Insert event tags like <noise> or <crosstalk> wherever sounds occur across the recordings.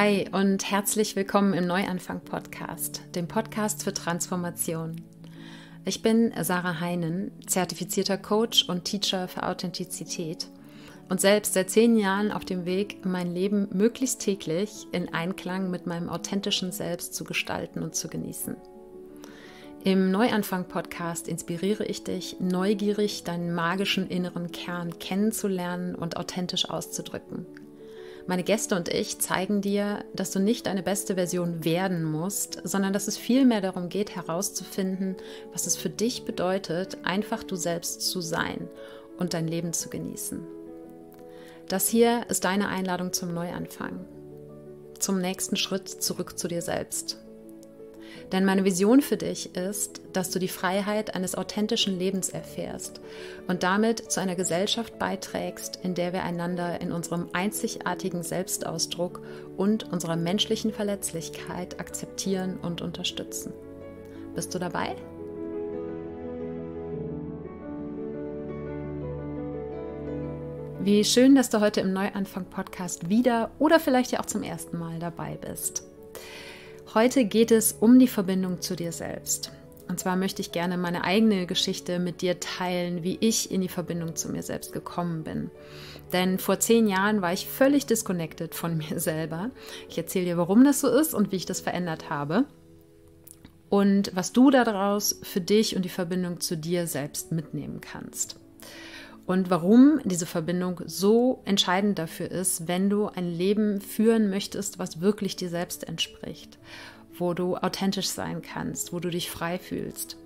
Hi und herzlich willkommen im Neuanfang Podcast, dem Podcast für Transformation. Ich bin Sarah Heinen, zertifizierter Coach und Teacher für Authentizität und selbst seit zehn Jahren auf dem Weg, mein Leben möglichst täglich in Einklang mit meinem authentischen Selbst zu gestalten und zu genießen. Im Neuanfang-Podcast inspiriere ich dich, neugierig deinen magischen inneren Kern kennenzulernen und authentisch auszudrücken. Meine Gäste und ich zeigen dir, dass du nicht deine beste Version werden musst, sondern dass es vielmehr darum geht, herauszufinden, was es für dich bedeutet, einfach du selbst zu sein und dein Leben zu genießen. Das hier ist deine Einladung zum Neuanfang, zum nächsten Schritt zurück zu dir selbst, denn meine Vision für dich ist, dass du die Freiheit eines authentischen Lebens erfährst und damit zu einer Gesellschaft beiträgst, in der wir einander in unserem einzigartigen Selbstausdruck und unserer menschlichen Verletzlichkeit akzeptieren und unterstützen. Bist du dabei? Wie schön, dass du heute im Neuanfang-Podcast wieder oder vielleicht ja auch zum ersten Mal dabei bist. Heute geht es um die Verbindung zu dir selbst. Und zwar möchte ich gerne meine eigene Geschichte mit dir teilen, wie ich in die Verbindung zu mir selbst gekommen bin. Denn vor zehn Jahren war ich völlig disconnected von <laughs> mir selber. Ich erzähle dir, warum das so ist und wie ich das verändert habe. Und was du daraus für dich und die Verbindung zu dir selbst mitnehmen kannst und warum diese Verbindung so entscheidend dafür ist, wenn du ein Leben führen möchtest, was wirklich dir selbst entspricht, wo du authentisch sein kannst, wo du dich frei fühlst.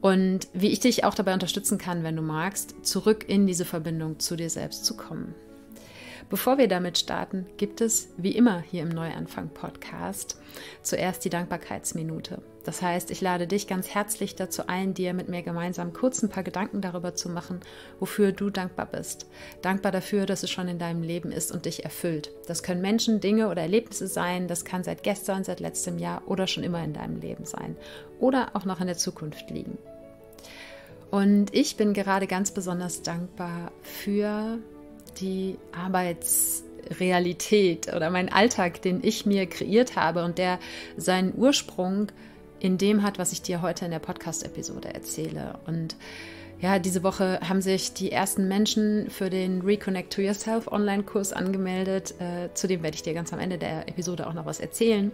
Und wie ich dich auch dabei unterstützen kann, wenn du magst, zurück in diese Verbindung zu dir selbst zu kommen. Bevor wir damit starten, gibt es wie immer hier im Neuanfang Podcast zuerst die Dankbarkeitsminute. Das heißt, ich lade dich ganz herzlich dazu ein, dir mit mir gemeinsam kurz ein paar Gedanken darüber zu machen, wofür du dankbar bist. Dankbar dafür, dass es schon in deinem Leben ist und dich erfüllt. Das können Menschen, Dinge oder Erlebnisse sein, das kann seit gestern, seit letztem Jahr oder schon immer in deinem Leben sein oder auch noch in der Zukunft liegen. Und ich bin gerade ganz besonders dankbar für die Arbeitsrealität oder mein Alltag, den ich mir kreiert habe und der seinen Ursprung in dem hat, was ich dir heute in der Podcast-Episode erzähle. Und ja, diese Woche haben sich die ersten Menschen für den Reconnect to Yourself Online-Kurs angemeldet. Äh, zu dem werde ich dir ganz am Ende der Episode auch noch was erzählen.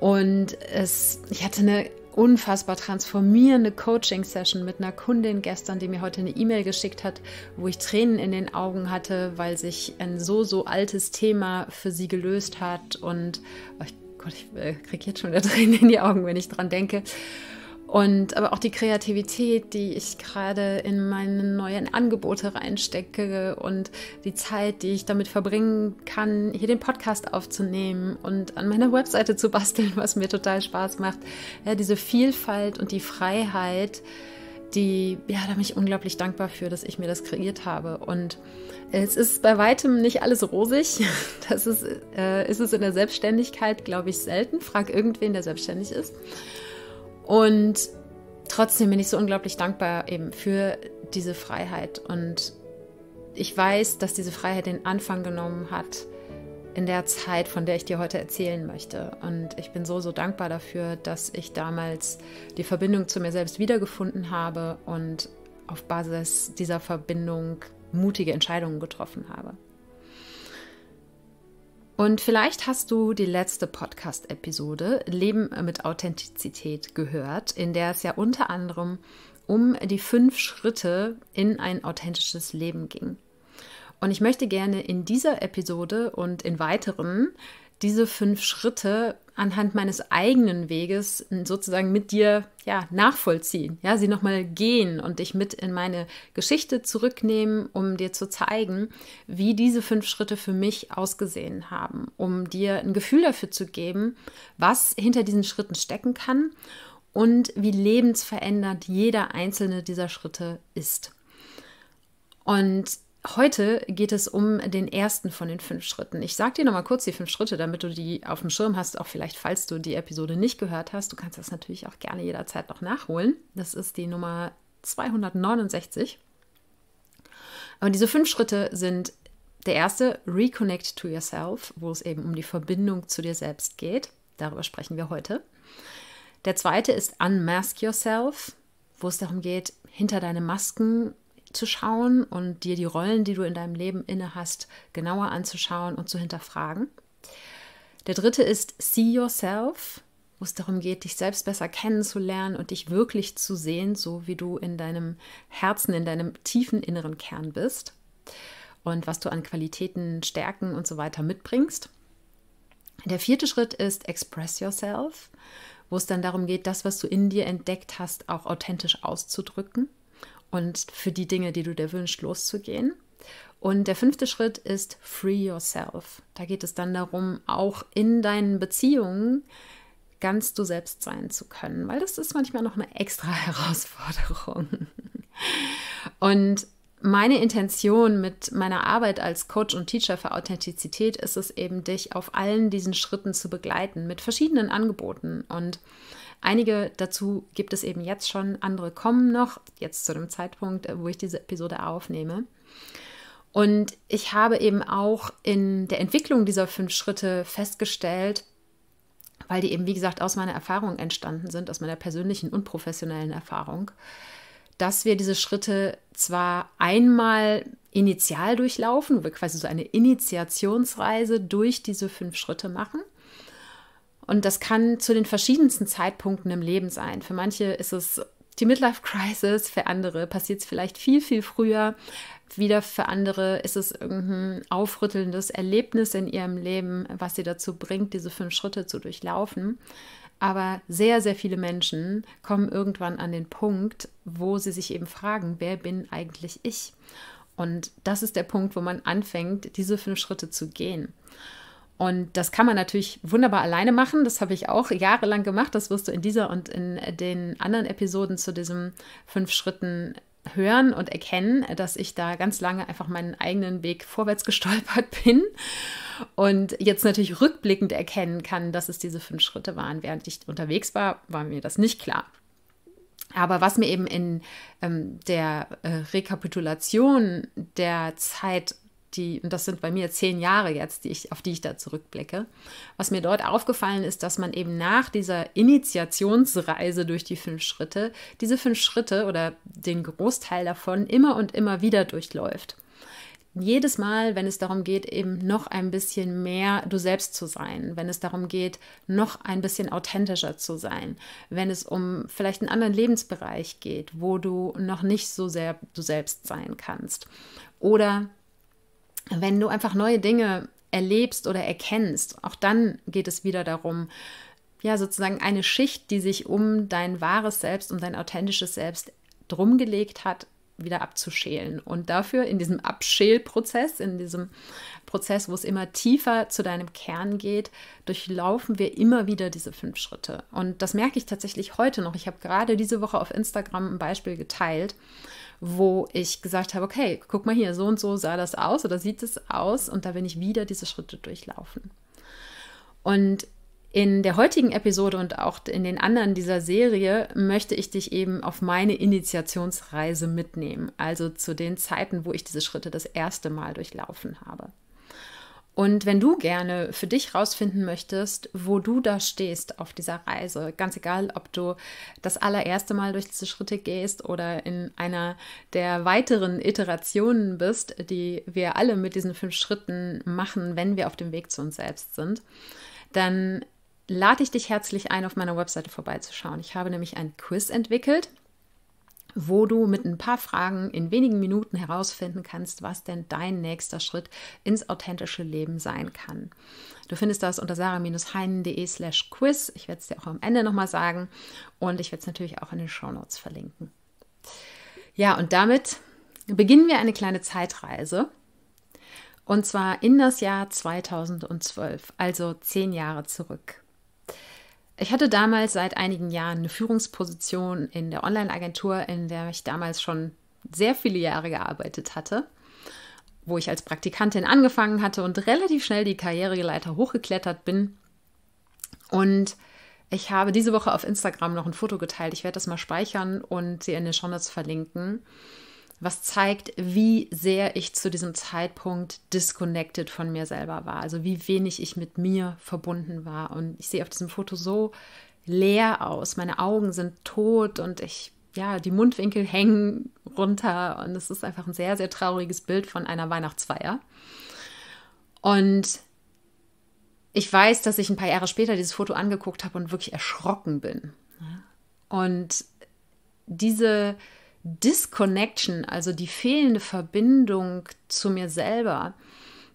Und es, ich hatte eine unfassbar transformierende Coaching-Session mit einer Kundin gestern, die mir heute eine E-Mail geschickt hat, wo ich Tränen in den Augen hatte, weil sich ein so, so altes Thema für sie gelöst hat. Und oh Gott, ich äh, kriege jetzt schon wieder <laughs> Tränen in die Augen, wenn ich dran denke. Und aber auch die Kreativität, die ich gerade in meine neuen Angebote reinstecke und die Zeit, die ich damit verbringen kann, hier den Podcast aufzunehmen und an meiner Webseite zu basteln, was mir total Spaß macht. Ja, diese Vielfalt und die Freiheit, die, ja, da bin ich unglaublich dankbar für, dass ich mir das kreiert habe. Und es ist bei weitem nicht alles rosig. <laughs> Das ist, äh, ist es in der Selbstständigkeit, glaube ich, selten. Frag irgendwen, der selbstständig ist. Und trotzdem bin ich so unglaublich dankbar eben für diese Freiheit. Und ich weiß, dass diese Freiheit den Anfang genommen hat in der Zeit, von der ich dir heute erzählen möchte. Und ich bin so, so dankbar dafür, dass ich damals die Verbindung zu mir selbst wiedergefunden habe und auf Basis dieser Verbindung mutige Entscheidungen getroffen habe. Und vielleicht hast du die letzte Podcast-Episode Leben mit Authentizität gehört, in der es ja unter anderem um die fünf Schritte in ein authentisches Leben ging. Und ich möchte gerne in dieser Episode und in weiteren diese fünf Schritte anhand meines eigenen Weges äh, sozusagen mit dir ja, nachvollziehen, ja, sie nochmal gehen und dich mit in meine Geschichte zurücknehmen, um dir zu zeigen, wie diese fünf Schritte für mich ausgesehen haben, um dir ein Gefühl dafür zu geben, was hinter diesen Schritten stecken kann und wie lebensverändernd jeder einzelne dieser Schritte ist. Und Heute geht es um den ersten von den fünf Schritten. Ich sage dir nochmal kurz die fünf Schritte, damit du die auf dem Schirm hast, auch vielleicht, falls du die Episode nicht gehört hast. Du kannst das natürlich auch gerne jederzeit noch nachholen. Das ist die Nummer 269. Aber diese fünf Schritte sind der erste, Reconnect to Yourself, wo es eben um die Verbindung zu dir selbst geht. Darüber sprechen wir heute. Der zweite ist Unmask Yourself, wo es darum geht, hinter deine Masken zu schauen und dir die Rollen, die du in deinem Leben inne hast, genauer anzuschauen und zu hinterfragen. Der dritte ist See Yourself, wo es darum geht, dich selbst besser kennenzulernen und dich wirklich zu sehen, so wie du in deinem Herzen, in deinem tiefen inneren Kern bist und was du an Qualitäten, Stärken und so weiter mitbringst. Der vierte Schritt ist Express Yourself, wo es dann darum geht, das, was du in dir entdeckt hast, auch authentisch auszudrücken und für die Dinge, die du dir wünschst, loszugehen. Und der fünfte Schritt ist Free Yourself. Da geht es dann darum, auch in deinen Beziehungen ganz du selbst sein zu können, weil das ist manchmal noch eine extra <laughs> Herausforderung. Und meine Intention mit meiner Arbeit als Coach und Teacher für Authentizität ist es eben, dich auf allen diesen Schritten zu begleiten mit verschiedenen Angeboten. Und Einige dazu gibt es eben jetzt schon, andere kommen noch, jetzt zu dem Zeitpunkt, äh, wo ich diese Episode aufnehme. Und ich habe eben auch in der Entwicklung dieser fünf Schritte festgestellt, weil die eben, wie gesagt, aus meiner Erfahrung entstanden sind, aus meiner persönlichen und professionellen Erfahrung, dass wir diese Schritte zwar einmal initial durchlaufen, wo wir quasi so eine Initiationsreise durch diese fünf Schritte machen, und das kann zu den verschiedensten Zeitpunkten im Leben sein. Für manche ist es die Midlife Crisis, für andere passiert es vielleicht viel, viel früher. Wieder für andere ist es irgendein aufrüttelndes Erlebnis in ihrem Leben, was sie dazu bringt, diese fünf Schritte zu durchlaufen. Aber sehr, sehr viele Menschen kommen irgendwann an den Punkt, wo sie sich eben fragen, wer bin eigentlich ich? Und das ist der Punkt, wo man anfängt, diese fünf Schritte zu gehen. Und das kann man natürlich wunderbar alleine machen. Das habe ich auch jahrelang gemacht. Das wirst du in dieser und in den anderen Episoden zu diesen fünf Schritten hören und erkennen, dass ich da ganz lange einfach meinen eigenen Weg vorwärts <laughs> gestolpert bin und jetzt natürlich rückblickend erkennen kann, dass es diese fünf Schritte waren. Während ich unterwegs war, war mir das nicht klar. Aber was mir eben in ähm, der äh, Rekapitulation der Zeit die, und das sind bei mir zehn Jahre jetzt, die ich, auf die ich da zurückblicke, was mir dort aufgefallen ist, dass man eben nach dieser Initiationsreise durch die fünf Schritte, diese fünf Schritte oder den Großteil davon immer und immer wieder durchläuft jedes Mal, wenn es darum geht, eben noch ein bisschen mehr du selbst zu sein, wenn es darum geht, noch ein bisschen authentischer zu sein, wenn es um vielleicht einen anderen Lebensbereich geht, wo du noch nicht so sehr du selbst sein kannst oder wenn du einfach neue Dinge erlebst oder erkennst, auch dann geht es wieder darum, ja, sozusagen eine Schicht, die sich um dein wahres Selbst, um dein authentisches Selbst drumgelegt hat, wieder abzuschälen. Und dafür in diesem Abschälprozess, in diesem Prozess, wo es immer tiefer zu deinem Kern geht, durchlaufen wir immer wieder diese fünf Schritte. Und das merke ich tatsächlich heute noch. Ich habe gerade diese Woche auf Instagram ein Beispiel geteilt wo ich gesagt habe, okay, guck mal hier, so und so sah das aus oder sieht es aus und da bin ich wieder diese Schritte durchlaufen. Und in der heutigen Episode und auch in den anderen dieser Serie möchte ich dich eben auf meine Initiationsreise mitnehmen, also zu den Zeiten, wo ich diese Schritte das erste Mal durchlaufen habe. Und wenn du gerne für dich rausfinden möchtest, wo du da stehst auf dieser Reise, ganz egal, ob du das allererste Mal durch diese Schritte gehst oder in einer der weiteren Iterationen bist, die wir alle mit diesen fünf Schritten machen, wenn wir auf dem Weg zu uns selbst sind, dann lade ich dich herzlich ein, auf meiner Webseite vorbeizuschauen. Ich habe nämlich ein Quiz entwickelt, wo du mit ein paar Fragen in wenigen Minuten herausfinden kannst, was denn dein nächster Schritt ins authentische Leben sein kann. Du findest das unter sarah-heinen.de slash quiz. Ich werde es dir auch am Ende nochmal sagen und ich werde es natürlich auch in den Shownotes verlinken. Ja, und damit beginnen wir eine kleine Zeitreise und zwar in das Jahr 2012, also zehn Jahre zurück. Ich hatte damals seit einigen Jahren eine Führungsposition in der Online-Agentur, in der ich damals schon sehr viele Jahre gearbeitet hatte, wo ich als Praktikantin angefangen hatte und relativ schnell die Karriereleiter hochgeklettert bin. Und ich habe diese Woche auf Instagram noch ein Foto geteilt. Ich werde das mal speichern und sie in den Shownotes verlinken was zeigt, wie sehr ich zu diesem Zeitpunkt disconnected von mir selber war, also wie wenig ich mit mir verbunden war. Und ich sehe auf diesem Foto so leer aus, meine Augen sind tot und ich, ja, die Mundwinkel hängen runter und es ist einfach ein sehr, sehr trauriges Bild von einer Weihnachtsfeier. Und ich weiß, dass ich ein paar Jahre später dieses Foto angeguckt habe und wirklich erschrocken bin. Und diese Disconnection, also die fehlende Verbindung zu mir selber,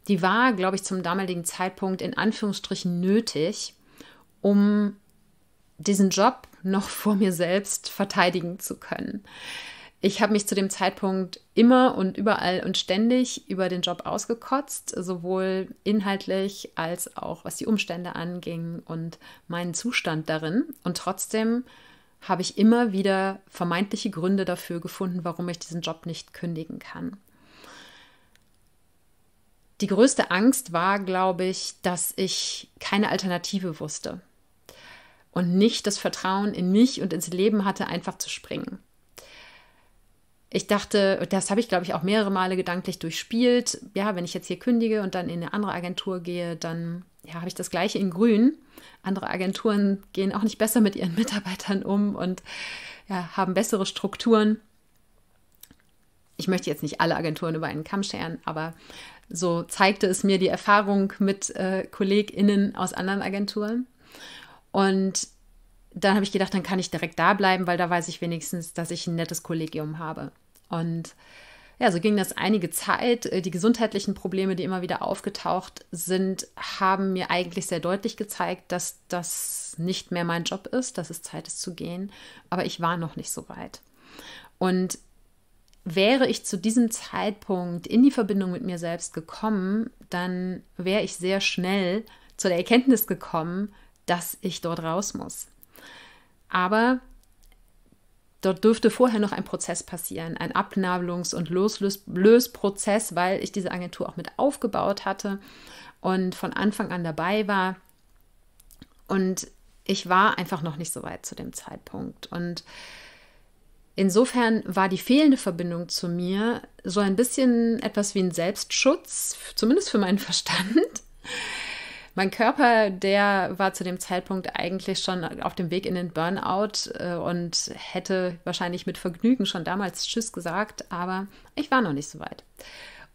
die war, glaube ich, zum damaligen Zeitpunkt in Anführungsstrichen nötig, um diesen Job noch vor mir selbst verteidigen zu können. Ich habe mich zu dem Zeitpunkt immer und überall und ständig über den Job ausgekotzt, sowohl inhaltlich als auch was die Umstände anging und meinen Zustand darin. Und trotzdem habe ich immer wieder vermeintliche Gründe dafür gefunden, warum ich diesen Job nicht kündigen kann. Die größte Angst war, glaube ich, dass ich keine Alternative wusste und nicht das Vertrauen in mich und ins Leben hatte, einfach zu springen ich dachte, das habe ich, glaube ich, auch mehrere Male gedanklich durchspielt. Ja, wenn ich jetzt hier kündige und dann in eine andere Agentur gehe, dann ja, habe ich das gleiche in Grün. Andere Agenturen gehen auch nicht besser mit ihren <laughs> Mitarbeitern um und ja, haben bessere Strukturen. Ich möchte jetzt nicht alle Agenturen über einen Kamm scheren, aber so zeigte es mir die Erfahrung mit äh, KollegInnen aus anderen Agenturen. Und dann habe ich gedacht, dann kann ich direkt da bleiben, weil da weiß ich wenigstens, dass ich ein nettes Kollegium habe. Und ja, so ging das einige Zeit. Äh, die gesundheitlichen Probleme, die immer wieder aufgetaucht sind, haben mir eigentlich sehr deutlich gezeigt, dass das nicht mehr mein Job ist, dass es Zeit ist zu gehen. Aber ich war noch nicht so weit. Und wäre ich zu diesem Zeitpunkt in die Verbindung mit mir selbst gekommen, dann wäre ich sehr schnell zu der Erkenntnis gekommen, dass ich dort raus muss. Aber dort dürfte vorher noch ein Prozess passieren, ein Abnabelungs- und Lösprozess, weil ich diese Agentur auch mit aufgebaut hatte und von Anfang an dabei war. Und ich war einfach noch nicht so weit zu dem Zeitpunkt. Und insofern war die fehlende Verbindung zu mir so ein bisschen etwas wie ein Selbstschutz, zumindest für meinen <laughs> Verstand. Mein Körper, der war zu dem Zeitpunkt eigentlich schon auf dem Weg in den Burnout äh, und hätte wahrscheinlich mit Vergnügen schon damals Tschüss gesagt, aber ich war noch nicht so weit.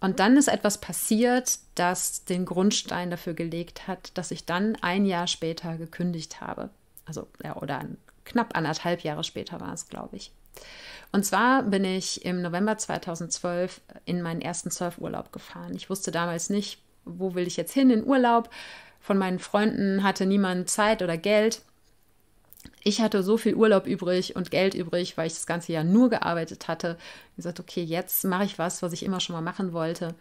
Und dann ist etwas passiert, das den Grundstein dafür gelegt hat, dass ich dann ein Jahr später gekündigt habe. Also, ja, oder knapp anderthalb Jahre später war es, glaube ich. Und zwar bin ich im November 2012 in meinen ersten Surfurlaub gefahren. Ich wusste damals nicht, wo will ich jetzt hin in Urlaub. Von meinen Freunden hatte niemand Zeit oder Geld. Ich hatte so viel Urlaub übrig und Geld übrig, weil ich das ganze Jahr nur gearbeitet hatte. Ich gesagt, okay, jetzt mache ich was, was ich immer schon mal machen wollte.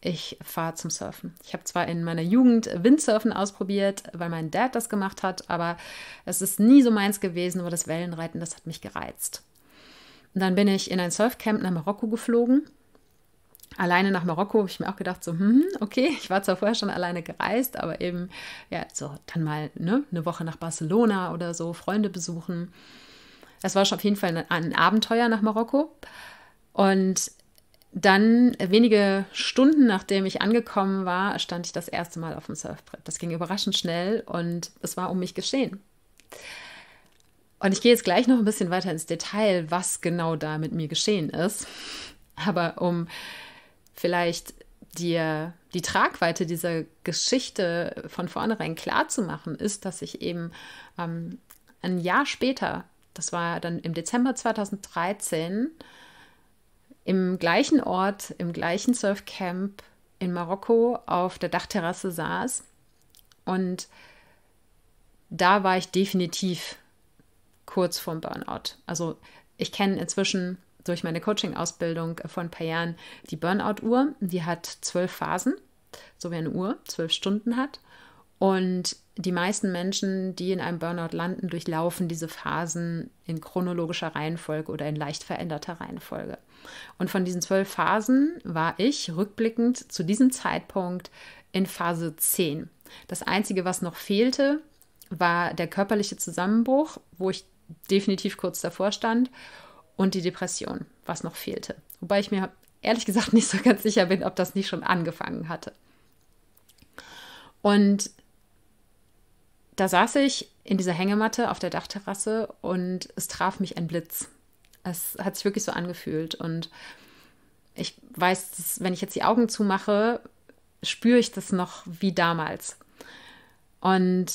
Ich fahre zum Surfen. Ich habe zwar in meiner Jugend Windsurfen ausprobiert, weil mein Dad das gemacht hat, aber es ist nie so meins gewesen, aber das Wellenreiten, das hat mich gereizt. Und dann bin ich in ein Surfcamp nach Marokko geflogen alleine nach Marokko habe ich mir auch gedacht, so, hm, okay, ich war zwar vorher schon alleine gereist, aber eben, ja, so, dann mal ne, eine Woche nach Barcelona oder so, Freunde besuchen. Das war schon auf jeden Fall ein, ein Abenteuer nach Marokko. Und dann, wenige Stunden nachdem ich angekommen war, stand ich das erste Mal auf dem Surfbrett. Das ging überraschend schnell und es war um mich geschehen. Und ich gehe jetzt gleich noch ein bisschen weiter ins Detail, was genau da mit mir geschehen ist. Aber um vielleicht dir die Tragweite dieser Geschichte von vornherein klar zu machen, ist, dass ich eben ähm, ein Jahr später, das war dann im Dezember 2013, im gleichen Ort, im gleichen Surfcamp in Marokko auf der Dachterrasse saß. Und da war ich definitiv kurz vorm Burnout. Also ich kenne inzwischen durch meine Coaching-Ausbildung vor ein paar Jahren die Burnout-Uhr. Die hat zwölf Phasen, so wie eine Uhr, zwölf Stunden hat. Und die meisten Menschen, die in einem Burnout landen, durchlaufen diese Phasen in chronologischer Reihenfolge oder in leicht veränderter Reihenfolge. Und von diesen zwölf Phasen war ich rückblickend zu diesem Zeitpunkt in Phase 10. Das Einzige, was noch fehlte, war der körperliche Zusammenbruch, wo ich definitiv kurz davor stand und die Depression, was noch fehlte. Wobei ich mir ehrlich gesagt nicht so ganz sicher bin, ob das nicht schon angefangen hatte. Und da saß ich in dieser Hängematte auf der Dachterrasse und es traf mich ein Blitz. Es hat sich wirklich so angefühlt. Und ich weiß, dass, wenn ich jetzt die Augen zumache, spüre ich das noch wie damals. Und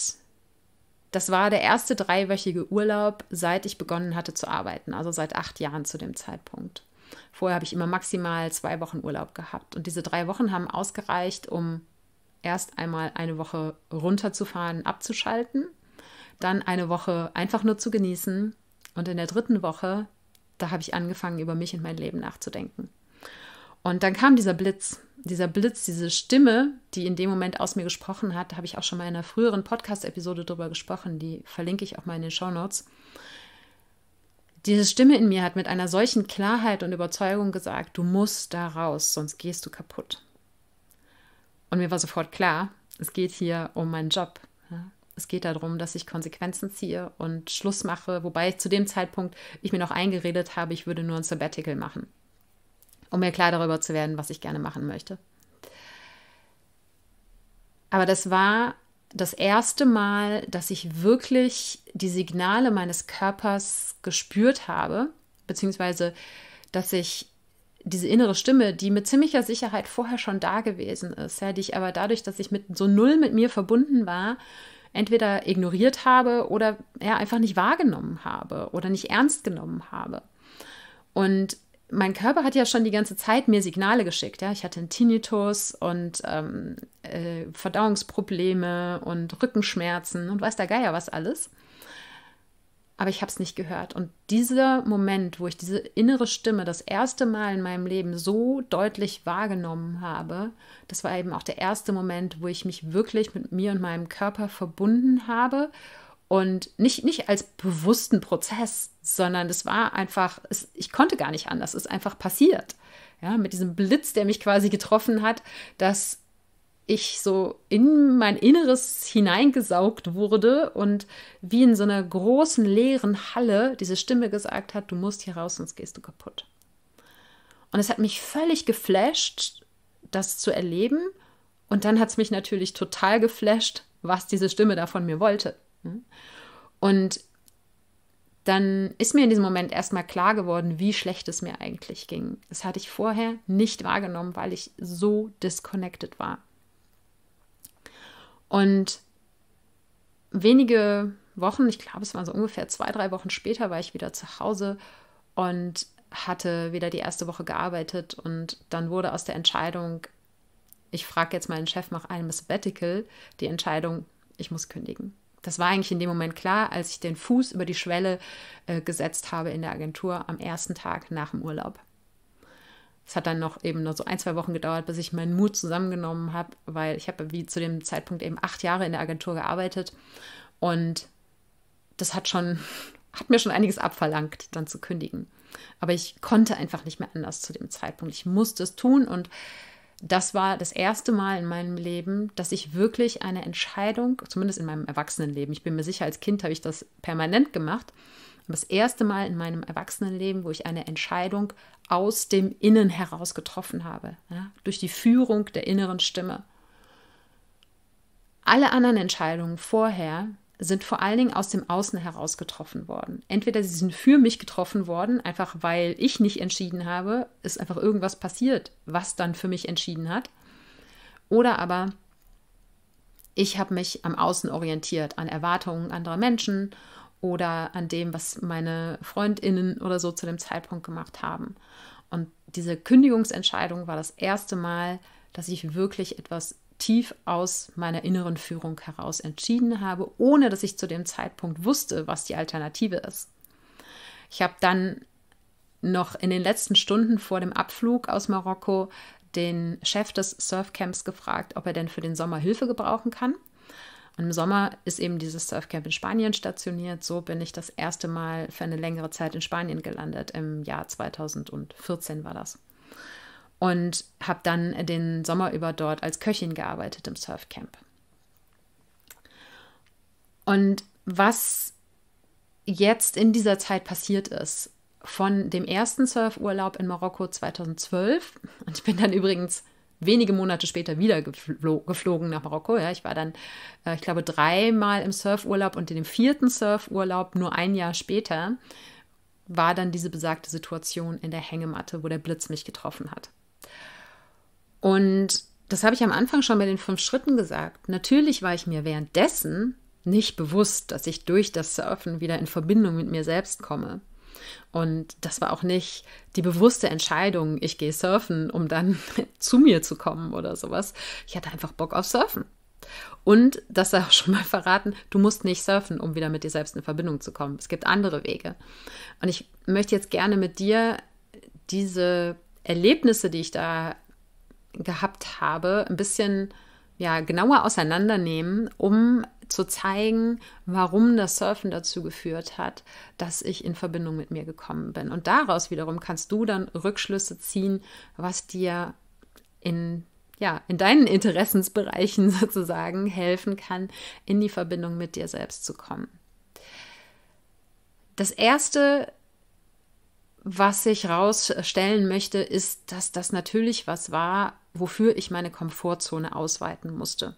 das war der erste dreiwöchige Urlaub, seit ich begonnen hatte zu arbeiten, also seit acht Jahren zu dem Zeitpunkt. Vorher habe ich immer maximal zwei Wochen Urlaub gehabt. Und diese drei Wochen haben ausgereicht, um erst einmal eine Woche runterzufahren, abzuschalten, dann eine Woche einfach nur zu genießen. Und in der dritten Woche, da habe ich angefangen, über mich und mein Leben nachzudenken. Und dann kam dieser Blitz, dieser Blitz, diese Stimme, die in dem Moment aus mir gesprochen hat, habe ich auch schon mal in einer früheren Podcast-Episode drüber gesprochen, die verlinke ich auch mal in den Show Notes. Diese Stimme in mir hat mit einer solchen Klarheit und Überzeugung gesagt, du musst da raus, sonst gehst du kaputt. Und mir war sofort klar, es geht hier um meinen Job. Es geht darum, dass ich Konsequenzen ziehe und Schluss mache, wobei zu dem Zeitpunkt ich mir noch eingeredet habe, ich würde nur ein Sabbatical machen um mir klar darüber zu werden, was ich gerne machen möchte. Aber das war das erste Mal, dass ich wirklich die Signale meines Körpers gespürt habe, beziehungsweise dass ich diese innere Stimme, die mit ziemlicher Sicherheit vorher schon da gewesen ist, ja, die ich aber dadurch, dass ich mit so null mit mir verbunden war, entweder ignoriert habe oder ja, einfach nicht wahrgenommen habe oder nicht ernst genommen habe. Und mein Körper hat ja schon die ganze Zeit mir Signale geschickt. Ja? Ich hatte einen Tinnitus und ähm, äh, Verdauungsprobleme und Rückenschmerzen und weiß der Geier was alles. Aber ich habe es nicht gehört. Und dieser Moment, wo ich diese innere Stimme das erste Mal in meinem Leben so deutlich wahrgenommen habe, das war eben auch der erste Moment, wo ich mich wirklich mit mir und meinem Körper verbunden habe und nicht, nicht als bewussten Prozess, sondern es war einfach, es, ich konnte gar nicht anders, es ist einfach passiert. Ja, mit diesem Blitz, der mich quasi getroffen hat, dass ich so in mein Inneres hineingesaugt wurde und wie in so einer großen leeren Halle diese Stimme gesagt hat, du musst hier raus, sonst gehst du kaputt. Und es hat mich völlig geflasht, das zu erleben. Und dann hat es mich natürlich total geflasht, was diese Stimme da von mir wollte. Gedanken. Und dann ist mir in diesem Moment erstmal klar geworden, wie schlecht es mir eigentlich ging. Das hatte ich vorher nicht wahrgenommen, weil ich so disconnected war. Und wenige Wochen, ich glaube, es waren so ungefähr zwei, drei Wochen später, war ich wieder zu Hause und hatte wieder die erste Woche gearbeitet und dann wurde aus der Entscheidung, ich frage jetzt meinen Chef, mach einem Sabbatical, die Entscheidung, ich muss kündigen das war eigentlich in dem Moment klar, als ich den Fuß über die Schwelle äh, gesetzt habe in der Agentur am ersten Tag nach dem Urlaub. Es hat dann noch eben nur so ein, zwei Wochen gedauert, bis ich meinen Mut zusammengenommen habe, weil ich habe wie zu dem Zeitpunkt eben acht Jahre in der Agentur gearbeitet und das hat schon, <laughs> hat mir schon einiges abverlangt, dann zu kündigen. Aber ich konnte einfach nicht mehr anders zu dem Zeitpunkt. Ich musste es tun und das war das erste Mal in meinem Leben, dass ich wirklich eine Entscheidung, zumindest in meinem Erwachsenenleben, ich bin mir sicher, als Kind habe ich das permanent gemacht, das erste Mal in meinem Erwachsenenleben, wo ich eine Entscheidung aus dem Innen heraus getroffen habe, ja, durch die Führung der inneren Stimme. Alle anderen Entscheidungen vorher sind vor allen Dingen aus dem Außen heraus getroffen worden. Entweder sie sind für mich getroffen worden, einfach weil ich nicht entschieden habe, ist einfach irgendwas passiert, was dann für mich entschieden hat. Oder aber ich habe mich am Außen orientiert, an Erwartungen anderer Menschen oder an dem, was meine Freundinnen oder so zu dem Zeitpunkt gemacht haben. Und diese Kündigungsentscheidung war das erste Mal, dass ich wirklich etwas tief aus meiner inneren Führung heraus entschieden habe, ohne dass ich zu dem Zeitpunkt wusste, was die Alternative ist. Ich habe dann noch in den letzten Stunden vor dem Abflug aus Marokko den Chef des Surfcamps gefragt, ob er denn für den Sommer Hilfe gebrauchen kann. Und im Sommer ist eben dieses Surfcamp in Spanien stationiert. So bin ich das erste Mal für eine längere Zeit in Spanien gelandet. Im Jahr 2014 war das und habe dann den Sommer über dort als Köchin gearbeitet im Surfcamp. Und was jetzt in dieser Zeit passiert ist, von dem ersten Surfurlaub in Marokko 2012, und ich bin dann übrigens wenige Monate später wieder geflo geflogen nach Marokko. Ja, ich war dann, äh, ich glaube, dreimal im Surfurlaub und in dem vierten Surfurlaub nur ein Jahr später war dann diese besagte Situation in der Hängematte, wo der Blitz mich getroffen hat. Und das habe ich am Anfang schon bei den fünf Schritten gesagt. Natürlich war ich mir währenddessen nicht bewusst, dass ich durch das Surfen wieder in Verbindung mit mir selbst komme. Und das war auch nicht die bewusste Entscheidung, ich gehe surfen, um dann <laughs> zu mir zu kommen oder sowas. Ich hatte einfach Bock auf Surfen. Und das sei auch schon mal verraten, du musst nicht surfen, um wieder mit dir selbst in Verbindung zu kommen. Es gibt andere Wege. Und ich möchte jetzt gerne mit dir diese Erlebnisse, die ich da gehabt habe, ein bisschen ja, genauer auseinandernehmen, um zu zeigen, warum das Surfen dazu geführt hat, dass ich in Verbindung mit mir gekommen bin. Und daraus wiederum kannst du dann Rückschlüsse ziehen, was dir in ja, in deinen Interessensbereichen <laughs> sozusagen helfen kann, in die Verbindung mit dir selbst zu kommen. Das erste was ich rausstellen möchte, ist, dass das natürlich was war, wofür ich meine Komfortzone ausweiten musste.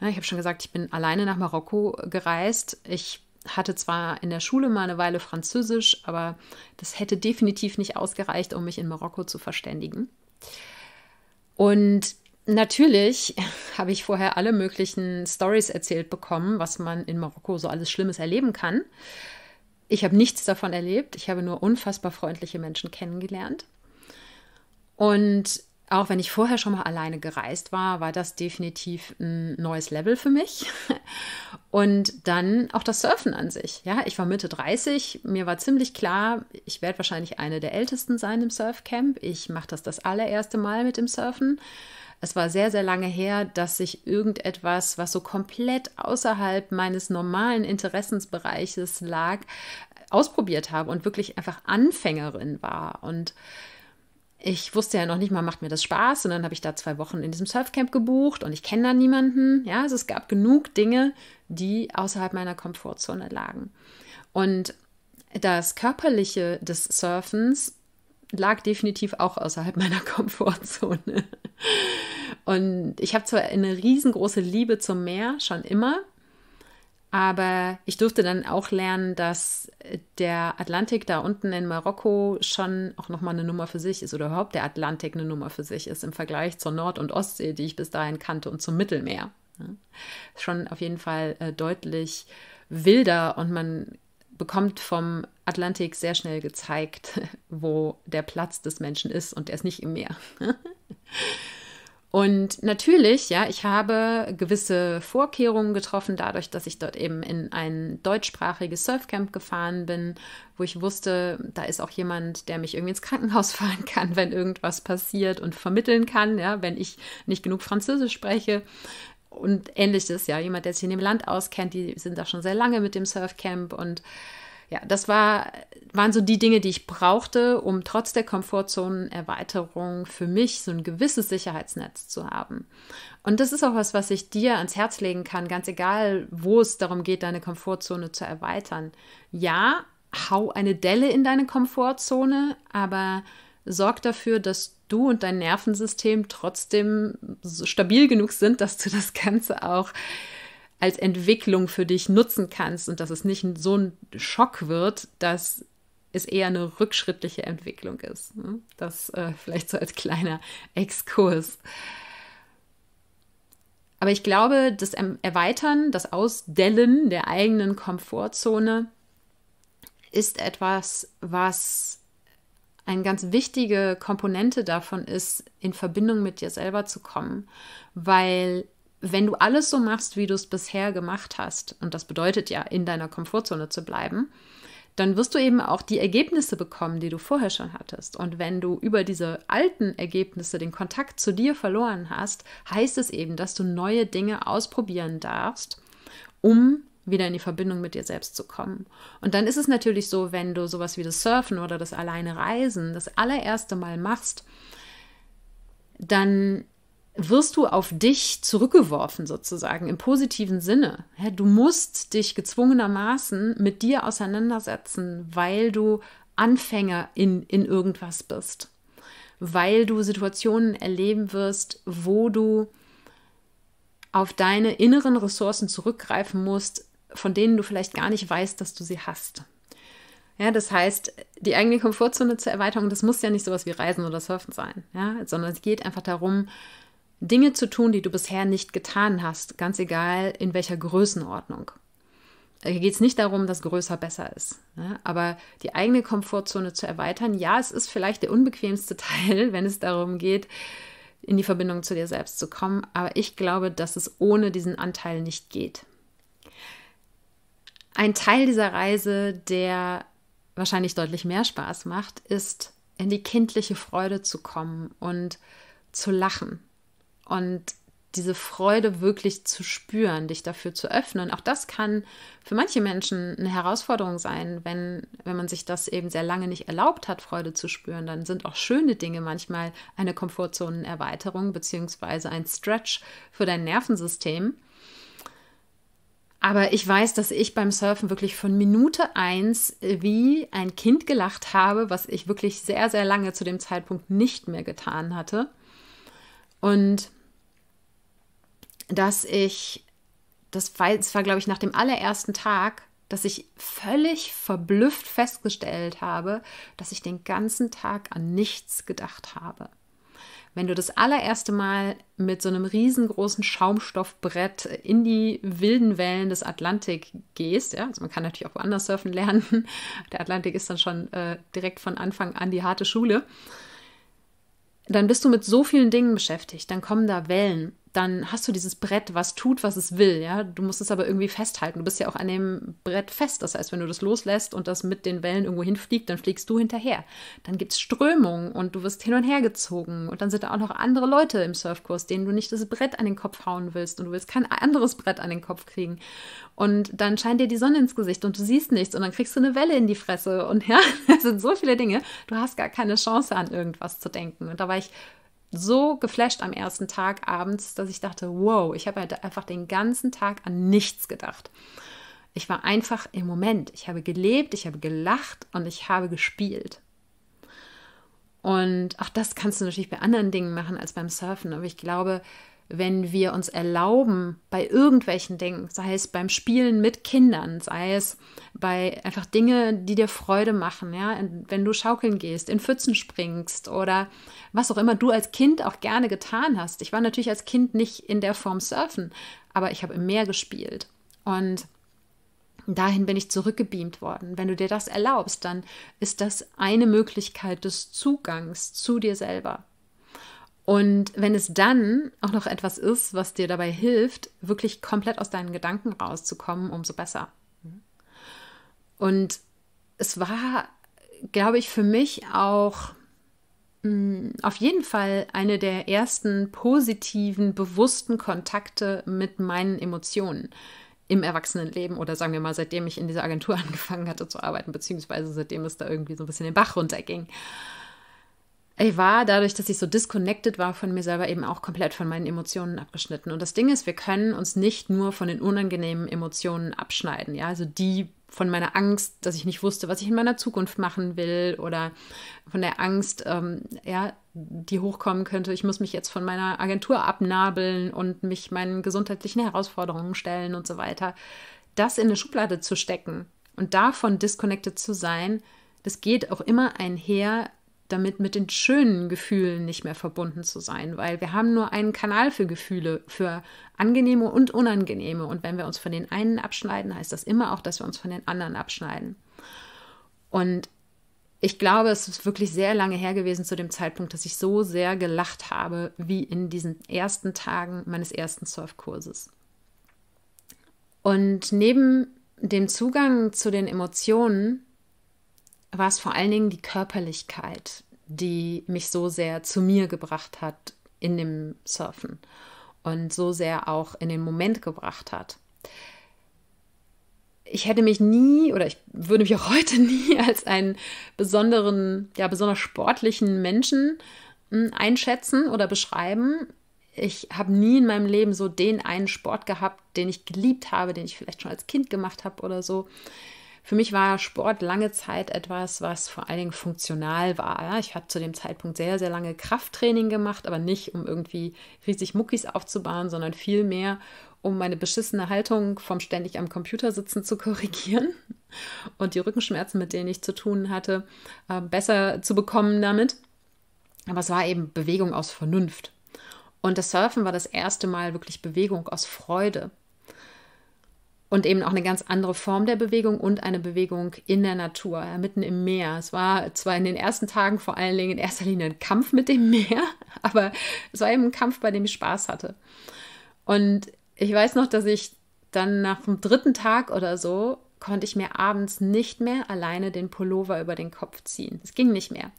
Ja, ich habe schon gesagt, ich bin alleine nach Marokko gereist. Ich hatte zwar in der Schule mal eine Weile Französisch, aber das hätte definitiv nicht ausgereicht, um mich in Marokko zu verständigen. Und natürlich <laughs> habe ich vorher alle möglichen Stories erzählt bekommen, was man in Marokko so alles Schlimmes erleben kann. Ich habe nichts davon erlebt. Ich habe nur unfassbar freundliche Menschen kennengelernt. Und auch wenn ich vorher schon mal alleine gereist war, war das definitiv ein neues Level für mich. <laughs> Und dann auch das Surfen an sich. Ja, ich war Mitte 30, mir war ziemlich klar, ich werde wahrscheinlich eine der ältesten sein im Surfcamp. Ich mache das das allererste Mal mit dem Surfen. Es war sehr, sehr lange her, dass ich irgendetwas, was so komplett außerhalb meines normalen Interessensbereiches lag, ausprobiert habe und wirklich einfach Anfängerin war. Und ich wusste ja noch nicht mal, macht mir das Spaß. Und dann habe ich da zwei Wochen in diesem Surfcamp gebucht und ich kenne da niemanden. Ja, also es gab genug Dinge, die außerhalb meiner Komfortzone lagen. Und das Körperliche des Surfens lag definitiv auch außerhalb meiner <laughs> Komfortzone. Und ich habe zwar eine riesengroße Liebe zum Meer schon immer, aber ich durfte dann auch lernen, dass der Atlantik da unten in Marokko schon auch nochmal eine Nummer für sich ist oder überhaupt der Atlantik eine Nummer für sich ist im Vergleich zur Nord- und Ostsee, die ich bis dahin kannte und zum Mittelmeer. Schon auf jeden Fall äh, deutlich wilder und man bekommt vom Atlantik sehr schnell gezeigt, <laughs> wo der Platz des Menschen ist und der ist nicht im Meer. <laughs> Und natürlich, ja, ich habe gewisse Vorkehrungen getroffen, dadurch, dass ich dort eben in ein deutschsprachiges Surfcamp gefahren bin, wo ich wusste, da ist auch jemand, der mich irgendwie ins Krankenhaus <laughs> fahren kann, wenn irgendwas passiert und vermitteln kann, ja, wenn ich nicht genug Französisch spreche und ähnliches. Ja, jemand, der sich in dem Land auskennt, die sind da schon sehr lange mit dem Surfcamp und ja, das war, waren so die Dinge, die ich brauchte, um trotz der Komfortzonenerweiterung für mich so ein gewisses Sicherheitsnetz zu haben. Und das ist auch was, was ich dir ans Herz legen kann, ganz egal, wo es darum geht, deine Komfortzone zu erweitern. Ja, hau eine Delle in deine Komfortzone, aber sorg dafür, dass du du und dein Nervensystem trotzdem stabil genug sind, dass du das Ganze auch als Entwicklung für dich nutzen kannst und dass es nicht so ein Schock wird, dass es eher eine rückschrittliche Entwicklung ist. Ne? Das äh, vielleicht so als kleiner Exkurs. Aber ich glaube, das Erweitern, das Ausdellen der eigenen Komfortzone ist etwas, was eine ganz wichtige Komponente davon ist, in Verbindung mit dir selber zu kommen, weil wenn du alles so machst, wie du es bisher gemacht hast, und das bedeutet ja, in deiner Komfortzone zu bleiben, dann wirst du eben auch die Ergebnisse bekommen, die du vorher schon hattest. Und wenn du über diese alten Ergebnisse den Kontakt zu dir verloren hast, heißt es eben, dass du neue Dinge ausprobieren darfst, um wieder in die Verbindung mit dir selbst zu kommen. Und dann ist es natürlich so, wenn du sowas wie das Surfen oder das alleine Reisen das allererste Mal machst, dann wirst du auf dich zurückgeworfen sozusagen im positiven Sinne. Du musst dich gezwungenermaßen mit dir auseinandersetzen, weil du Anfänger in, in irgendwas bist, weil du Situationen erleben wirst, wo du auf deine inneren Ressourcen zurückgreifen musst, von denen du vielleicht gar nicht weißt, dass du sie hast. Ja, das heißt, die eigene Komfortzone zu erweitern, das muss ja nicht sowas wie Reisen oder Surfen sein, ja, sondern es geht einfach darum, Dinge zu tun, die du bisher nicht getan hast, ganz egal in welcher Größenordnung. Hier geht es nicht darum, dass größer besser ist. Ne? Aber die eigene Komfortzone zu erweitern, ja, es ist vielleicht der unbequemste <laughs> Teil, wenn es darum geht, in die Verbindung zu dir selbst zu kommen. Aber ich glaube, dass es ohne diesen Anteil nicht geht. Ein Teil dieser Reise, der wahrscheinlich deutlich mehr Spaß macht, ist in die kindliche Freude zu kommen und zu lachen und diese Freude wirklich zu spüren, dich dafür zu öffnen. Auch das kann für manche Menschen eine Herausforderung sein, wenn, wenn man sich das eben sehr lange nicht erlaubt hat, Freude zu spüren. Dann sind auch schöne Dinge manchmal eine Komfortzonenerweiterung bzw. ein Stretch für dein Nervensystem. Aber ich weiß, dass ich beim Surfen wirklich von Minute eins äh, wie ein Kind gelacht habe, was ich wirklich sehr, sehr lange zu dem Zeitpunkt nicht mehr getan hatte. Und dass ich, das war, das war glaube ich nach dem allerersten Tag, dass ich völlig verblüfft festgestellt habe, dass ich den ganzen Tag an nichts gedacht habe wenn du das allererste Mal mit so einem riesengroßen Schaumstoffbrett in die wilden Wellen des Atlantik gehst, ja, also man kann natürlich auch woanders surfen lernen. <laughs> Der Atlantik ist dann schon äh, direkt von Anfang an die harte Schule. Dann bist du mit so vielen Dingen beschäftigt, dann kommen da Wellen dann hast du dieses Brett, was tut, was es will, ja. Du musst es aber irgendwie festhalten. Du bist ja auch an dem Brett fest. Das heißt, wenn du das loslässt und das mit den Wellen irgendwo hinfliegt, dann fliegst du hinterher. Dann gibt es Strömungen und du wirst hin und her gezogen. Und dann sind da auch noch andere Leute im Surfkurs, denen du nicht das Brett an den Kopf hauen willst und du willst kein anderes Brett an den Kopf kriegen. Und dann scheint dir die Sonne ins Gesicht und du siehst nichts und dann kriegst du eine Welle in die Fresse. Und <laughs> ja, es sind so viele Dinge. Du hast gar keine Chance an irgendwas zu denken. Und da war ich so geflasht am ersten Tag abends, dass ich dachte, wow, ich habe halt einfach den ganzen Tag an nichts gedacht. Ich war einfach im Moment. Ich habe gelebt, ich habe gelacht und ich habe gespielt. Und auch das kannst du natürlich bei anderen Dingen machen als beim Surfen. Aber ich glaube, wenn wir uns erlauben, bei irgendwelchen Dingen, sei es beim Spielen mit Kindern, sei es bei einfach Dinge, die dir Freude machen, ja, wenn du schaukeln gehst, in Pfützen springst oder was auch immer du als Kind auch gerne getan hast. Ich war natürlich als Kind nicht in der Form surfen, aber ich habe im Meer gespielt und dahin bin ich zurückgebeamt worden. Wenn du dir das erlaubst, dann ist das eine Möglichkeit des Zugangs zu dir selber. Und wenn es dann auch noch etwas ist, was dir dabei hilft, wirklich komplett aus deinen Gedanken rauszukommen, umso besser. Und es war, glaube ich, für mich auch mh, mm, auf jeden Fall eine der ersten positiven, bewussten Kontakte mit meinen Emotionen im Erwachsenenleben oder sagen wir mal, seitdem ich in dieser Agentur <laughs> angefangen hatte zu arbeiten, beziehungsweise seitdem es da irgendwie so ein bisschen den Bach runterging ich war dadurch, dass ich so disconnected war von mir selber, eben auch komplett von meinen Emotionen abgeschnitten. Und das Ding ist, wir können uns nicht nur von den unangenehmen Emotionen abschneiden. Ja, also die von meiner Angst, dass ich nicht wusste, was ich in meiner Zukunft machen will oder von der Angst, ähm, ja, die hochkommen könnte, ich muss mich jetzt von meiner Agentur abnabeln und mich meinen gesundheitlichen Herausforderungen stellen und so weiter. Das in eine Schublade zu stecken und davon disconnected zu sein, das geht auch immer einher damit mit den schönen Gefühlen nicht mehr verbunden zu sein, weil wir haben nur einen Kanal für Gefühle, für angenehme und unangenehme. Und wenn wir uns von den einen abschneiden, heißt das immer auch, dass wir uns von den anderen abschneiden. Und ich glaube, es ist wirklich sehr lange her gewesen zu dem Zeitpunkt, dass ich so sehr gelacht habe, wie in diesen ersten Tagen meines ersten Surfkurses. Und neben dem Zugang zu den Emotionen war es vor allen Dingen die Körperlichkeit, die mich so sehr zu mir gebracht hat in dem Surfen und so sehr auch in den Moment gebracht hat. Ich hätte mich nie oder ich würde mich auch heute <laughs> nie als einen besonderen, ja, besonders sportlichen Menschen hm, einschätzen oder beschreiben. Ich habe nie in meinem Leben so den einen Sport gehabt, den ich geliebt habe, den ich vielleicht schon als Kind gemacht habe oder so. Für mich war Sport lange Zeit etwas, was vor allen Dingen funktional war. Ich habe zu dem Zeitpunkt sehr, sehr lange Krafttraining gemacht, aber nicht, um irgendwie riesig Muckis aufzubauen, sondern vielmehr, um meine beschissene Haltung vom ständig am Computer sitzen zu korrigieren <laughs> und die Rückenschmerzen, mit denen ich zu tun hatte, ähm, besser zu bekommen damit. Aber es war eben Bewegung aus Vernunft. Und das Surfen war das erste Mal wirklich Bewegung aus Freude und eben auch eine ganz andere Form der Bewegung und eine Bewegung in der Natur, ja, mitten im Meer. Es war zwar in den ersten Tagen vor allen Dingen in erster Linie ein Kampf mit dem Meer, <laughs> aber es war eben ein Kampf, bei dem ich Spaß hatte. Und ich weiß noch, dass ich dann nach dem dritten Tag oder so konnte ich mir abends nicht mehr alleine den Pullover über den Kopf ziehen. Es ging nicht mehr.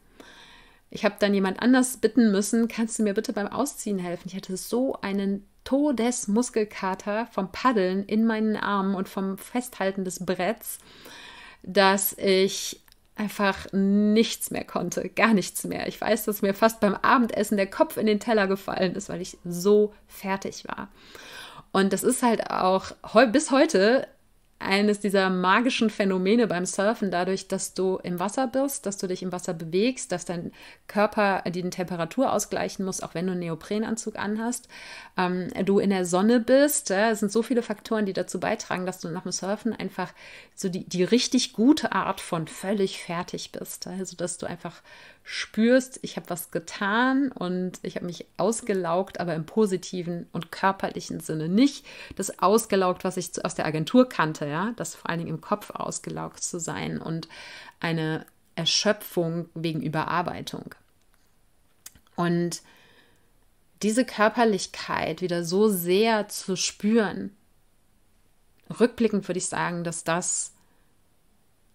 Ich habe dann jemand anders bitten müssen, kannst du mir bitte beim Ausziehen helfen? Ich hatte so einen Todesmuskelkater vom Paddeln in meinen Armen und vom Festhalten des Bretts, dass ich einfach nichts mehr konnte, gar nichts mehr. Ich weiß, dass mir fast beim Abendessen der Kopf in den Teller gefallen ist, weil ich so fertig war. Und das ist halt auch bis heute eines dieser magischen Phänomene beim Surfen, dadurch, dass du im Wasser bist, dass du dich im Wasser bewegst, dass dein Körper die Temperatur ausgleichen muss, auch wenn du einen Neoprenanzug anhast, ähm, du in der Sonne bist. Ja, es sind so viele Faktoren, die dazu beitragen, dass du nach dem Surfen einfach so die, die richtig gute Art von völlig fertig bist. Also, dass du einfach spürst, ich habe was getan und ich habe mich ausgelaugt, aber im positiven und körperlichen Sinne. Nicht das ausgelaugt, was ich aus der Agentur kannte, ja, das vor allen Dingen im Kopf ausgelaugt zu sein und eine Erschöpfung wegen Überarbeitung. Und diese Körperlichkeit wieder so sehr zu spüren, rückblickend würde ich sagen, dass das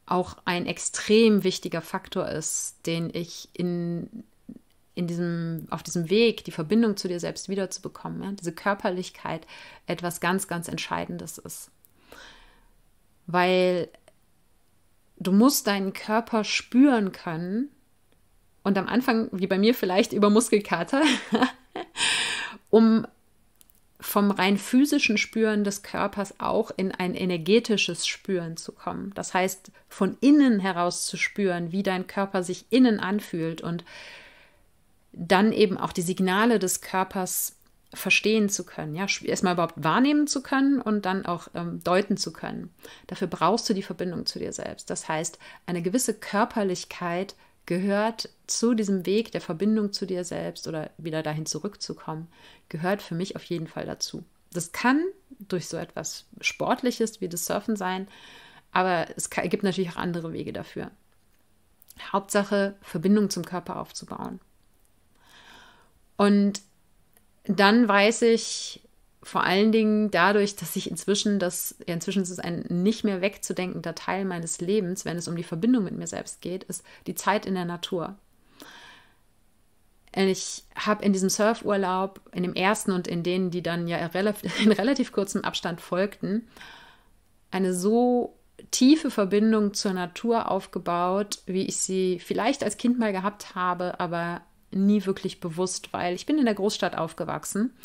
auch ein extrem wichtiger Faktor ist, den ich in, in diesem, auf diesem Weg, die Verbindung zu dir selbst wiederzubekommen, ja, diese Körperlichkeit etwas ganz, ganz Entscheidendes ist. Weil du musst deinen Körper spüren können und am Anfang, wie bei mir vielleicht über Muskelkater, <laughs> um vom rein physischen Spüren des Körpers auch in ein energetisches Spüren zu kommen. Das heißt, von innen heraus zu spüren, wie dein Körper sich innen anfühlt und dann eben auch die Signale des Körpers verstehen zu können, ja, erstmal überhaupt wahrnehmen zu können und dann auch ähm, deuten zu können. Dafür brauchst du die Verbindung zu dir selbst. Das heißt, eine gewisse Körperlichkeit gehört zu diesem Weg der Verbindung zu dir selbst oder wieder dahin zurückzukommen, gehört für mich auf jeden Fall dazu. Das kann durch so etwas Sportliches wie das Surfen sein, aber es gibt natürlich auch andere Wege dafür. Hauptsache, Verbindung zum Körper aufzubauen. Und dann weiß ich, vor allen Dingen dadurch, dass ich inzwischen das, ja, inzwischen ist es ein nicht mehr wegzudenkender Teil meines Lebens, wenn es um die Verbindung mit mir selbst geht, ist die Zeit in der Natur. Ich habe in diesem Surfurlaub, in dem ersten und in denen, die dann ja <laughs> in relativ kurzem Abstand folgten, eine so tiefe Verbindung zur Natur aufgebaut, wie ich sie vielleicht als Kind mal gehabt habe, aber nie wirklich bewusst, weil ich bin in der Großstadt aufgewachsen bin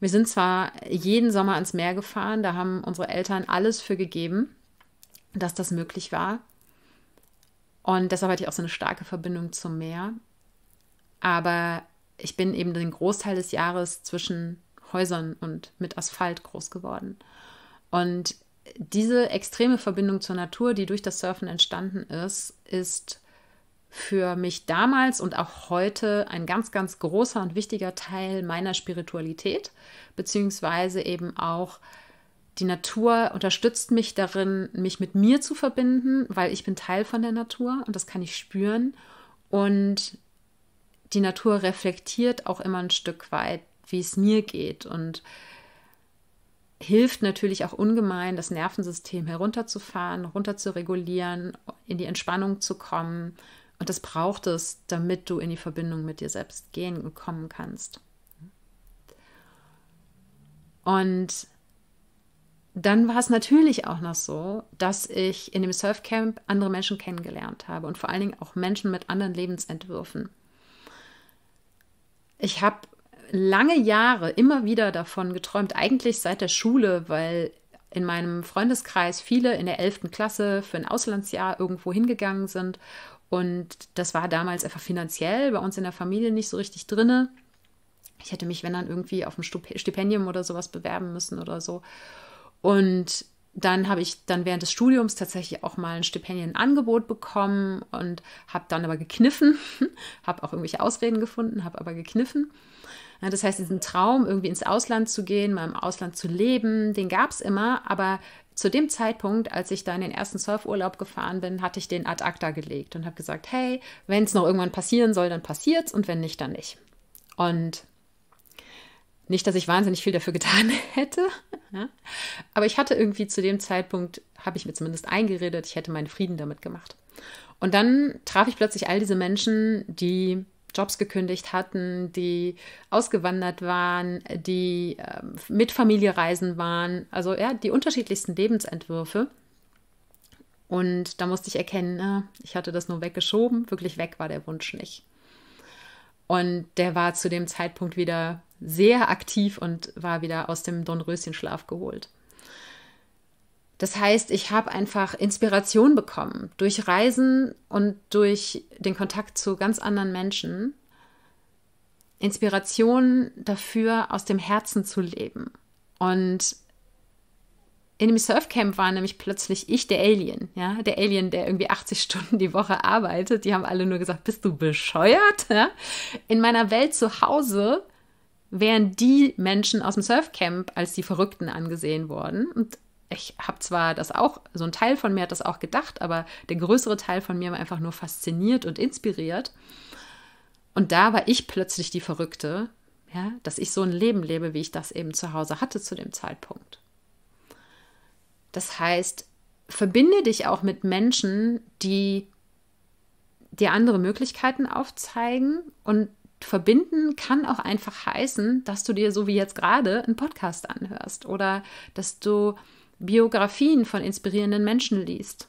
wir sind zwar jeden Sommer ans Meer gefahren, da haben unsere Eltern alles für gegeben, dass das möglich war. Und deshalb hatte ich auch so eine starke Verbindung zum Meer. Aber ich bin eben den Großteil des Jahres zwischen Häusern und mit Asphalt groß geworden. Und diese extreme Verbindung zur Natur, die durch das Surfen entstanden ist, ist für mich damals und auch heute ein ganz, ganz großer und wichtiger Teil meiner Spiritualität, beziehungsweise eben auch die Natur unterstützt mich darin, mich mit mir zu verbinden, weil ich bin Teil von der Natur und das kann ich spüren. Und die Natur reflektiert auch immer ein Stück weit, wie es mir geht und hilft natürlich auch ungemein, das Nervensystem herunterzufahren, runter zu regulieren, in die Entspannung zu kommen, und das braucht es, damit du in die Verbindung mit dir selbst gehen und kommen kannst. Und dann war es natürlich auch noch so, dass ich in dem Surfcamp andere Menschen kennengelernt habe und vor allen Dingen auch Menschen mit anderen Lebensentwürfen. Ich habe lange Jahre immer wieder davon geträumt, eigentlich seit der Schule, weil in meinem Freundeskreis viele in der 11. Klasse für ein Auslandsjahr irgendwo hingegangen sind und das war damals einfach finanziell bei uns in der Familie nicht so richtig drinne. Ich hätte mich, wenn dann, irgendwie auf ein Stipendium oder sowas bewerben müssen oder so. Und dann habe ich dann während des Studiums tatsächlich auch mal ein Stipendienangebot bekommen und habe dann aber gekniffen, <laughs> habe auch irgendwelche Ausreden gefunden, habe aber gekniffen. Ja, das heißt, diesen Traum, irgendwie ins Ausland zu gehen, mal im Ausland zu leben, den gab es immer, aber zu dem Zeitpunkt, als ich da in den ersten Surfurlaub gefahren bin, hatte ich den ad acta gelegt und habe gesagt, hey, wenn es noch irgendwann passieren soll, dann passiert's und wenn nicht, dann nicht. Und nicht, dass ich wahnsinnig viel dafür <laughs> getan hätte, ja, aber ich hatte irgendwie zu dem Zeitpunkt, habe ich mir zumindest eingeredet, ich hätte meinen Frieden damit gemacht. Und dann traf ich plötzlich all diese Menschen, die Jobs gekündigt hatten, die ausgewandert waren, die äh, mit Familie reisen waren, also ja, die unterschiedlichsten Lebensentwürfe. Und da musste ich erkennen, ah, ich hatte das nur weggeschoben, wirklich weg war der Wunsch nicht. Und der war zu dem Zeitpunkt wieder sehr aktiv und war wieder aus dem Dornröschenschlaf geholt. Das heißt, ich habe einfach Inspiration bekommen durch Reisen und durch den Kontakt zu ganz anderen Menschen. Inspiration dafür, aus dem Herzen zu leben. Und in dem Surfcamp war nämlich plötzlich ich der Alien, ja, der Alien, der irgendwie 80 Stunden die Woche arbeitet. Die haben alle nur gesagt, bist du bescheuert? Ja? In meiner Welt zu Hause wären die Menschen aus dem Surfcamp als die Verrückten angesehen worden. Und ich habe zwar das auch, so ein Teil von mir hat das auch gedacht, aber der größere Teil von mir war einfach nur fasziniert und inspiriert. Und da war ich plötzlich die Verrückte, ja, dass ich so ein Leben lebe, wie ich das eben zu Hause hatte zu dem Zeitpunkt. Das heißt, verbinde dich auch mit Menschen, die dir andere Möglichkeiten aufzeigen und verbinden kann auch einfach heißen, dass du dir so wie jetzt gerade einen Podcast anhörst oder dass du Biografien von inspirierenden Menschen liest.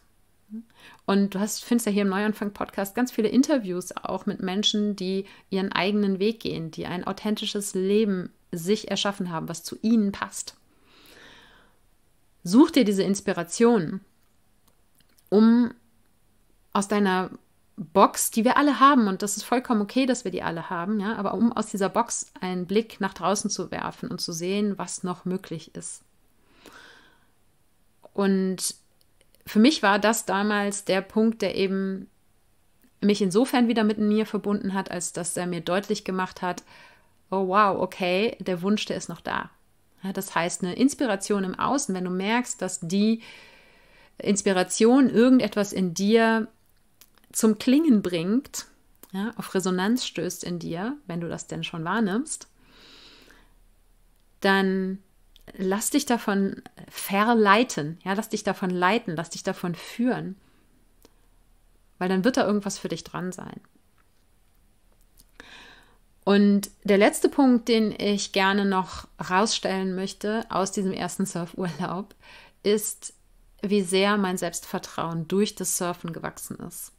Und du hast, findest ja hier im Neuanfang-Podcast ganz viele Interviews auch mit Menschen, die ihren eigenen Weg gehen, die ein authentisches Leben sich erschaffen haben, was zu ihnen passt. Such dir diese Inspiration, um aus deiner Box, die wir alle haben, und das ist vollkommen okay, dass wir die alle haben, ja, aber um aus dieser Box einen Blick nach draußen zu werfen und zu sehen, was noch möglich ist. Und für mich war das damals der Punkt, der eben mich insofern wieder mit mir verbunden hat, als dass er mir deutlich gemacht hat, oh wow, okay, der Wunsch, der ist noch da. Ja, das heißt, eine Inspiration im Außen, wenn du merkst, dass die Inspiration irgendetwas in dir zum Klingen bringt, ja, auf Resonanz stößt in dir, wenn du das denn schon wahrnimmst, dann lass dich davon verleiten, ja, lass dich davon leiten, lass dich davon führen, weil dann wird da irgendwas für dich dran sein. Und der letzte Punkt, den ich gerne noch rausstellen möchte aus diesem ersten Surfurlaub, ist, wie sehr mein Selbstvertrauen durch das Surfen gewachsen ist.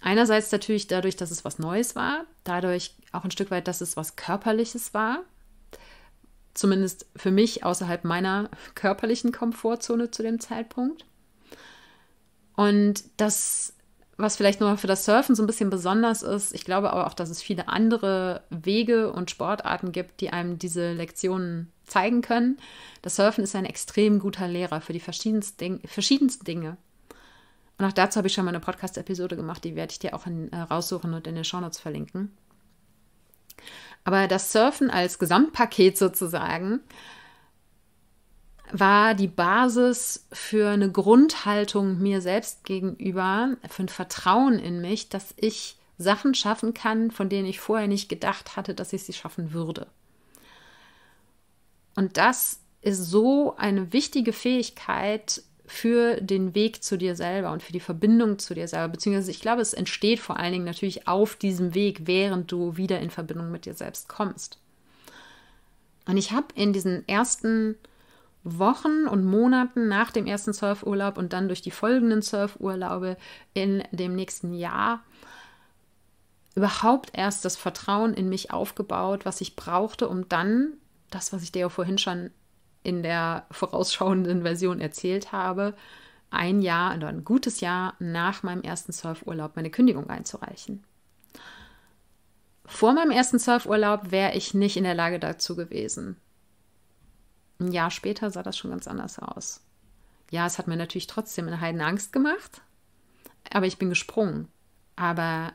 Einerseits natürlich dadurch, dass es was Neues war, dadurch auch ein Stück weit, dass es was Körperliches war, zumindest für mich außerhalb meiner körperlichen Komfortzone zu dem Zeitpunkt. Und das, was vielleicht nur für das Surfen so ein bisschen besonders ist, ich glaube aber auch, dass es viele andere Wege und Sportarten gibt, die einem diese Lektionen zeigen können. Das Surfen ist ein extrem guter Lehrer für die verschiedensten, verschiedensten Dinge. Und auch dazu habe ich schon mal eine Podcast-Episode gemacht, die werde ich dir auch in, äh, raussuchen und in den Shownotes verlinken. Aber das Surfen als Gesamtpaket sozusagen war die Basis für eine Grundhaltung mir selbst gegenüber, für ein Vertrauen in mich, dass ich Sachen schaffen kann, von denen ich vorher nicht gedacht hatte, dass ich sie schaffen würde. Und das ist so eine wichtige Fähigkeit, für den Weg zu dir selber und für die Verbindung zu dir selber. Beziehungsweise ich glaube, es entsteht vor allen Dingen natürlich auf diesem Weg, während du wieder in Verbindung mit dir selbst kommst. Und ich habe in diesen ersten Wochen und Monaten nach dem ersten Surfurlaub und dann durch die folgenden Surfurlaube in dem nächsten Jahr überhaupt erst das Vertrauen in mich aufgebaut, was ich brauchte, um dann das, was ich dir ja vorhin schon in der vorausschauenden Version erzählt habe, ein Jahr oder ein gutes Jahr nach meinem ersten Surfurlaub meine Kündigung einzureichen. Vor meinem ersten Surfurlaub wäre ich nicht in der Lage dazu gewesen. Ein Jahr später sah das schon ganz anders aus. Ja, es hat mir natürlich trotzdem in heiden Angst gemacht, aber ich bin gesprungen. Aber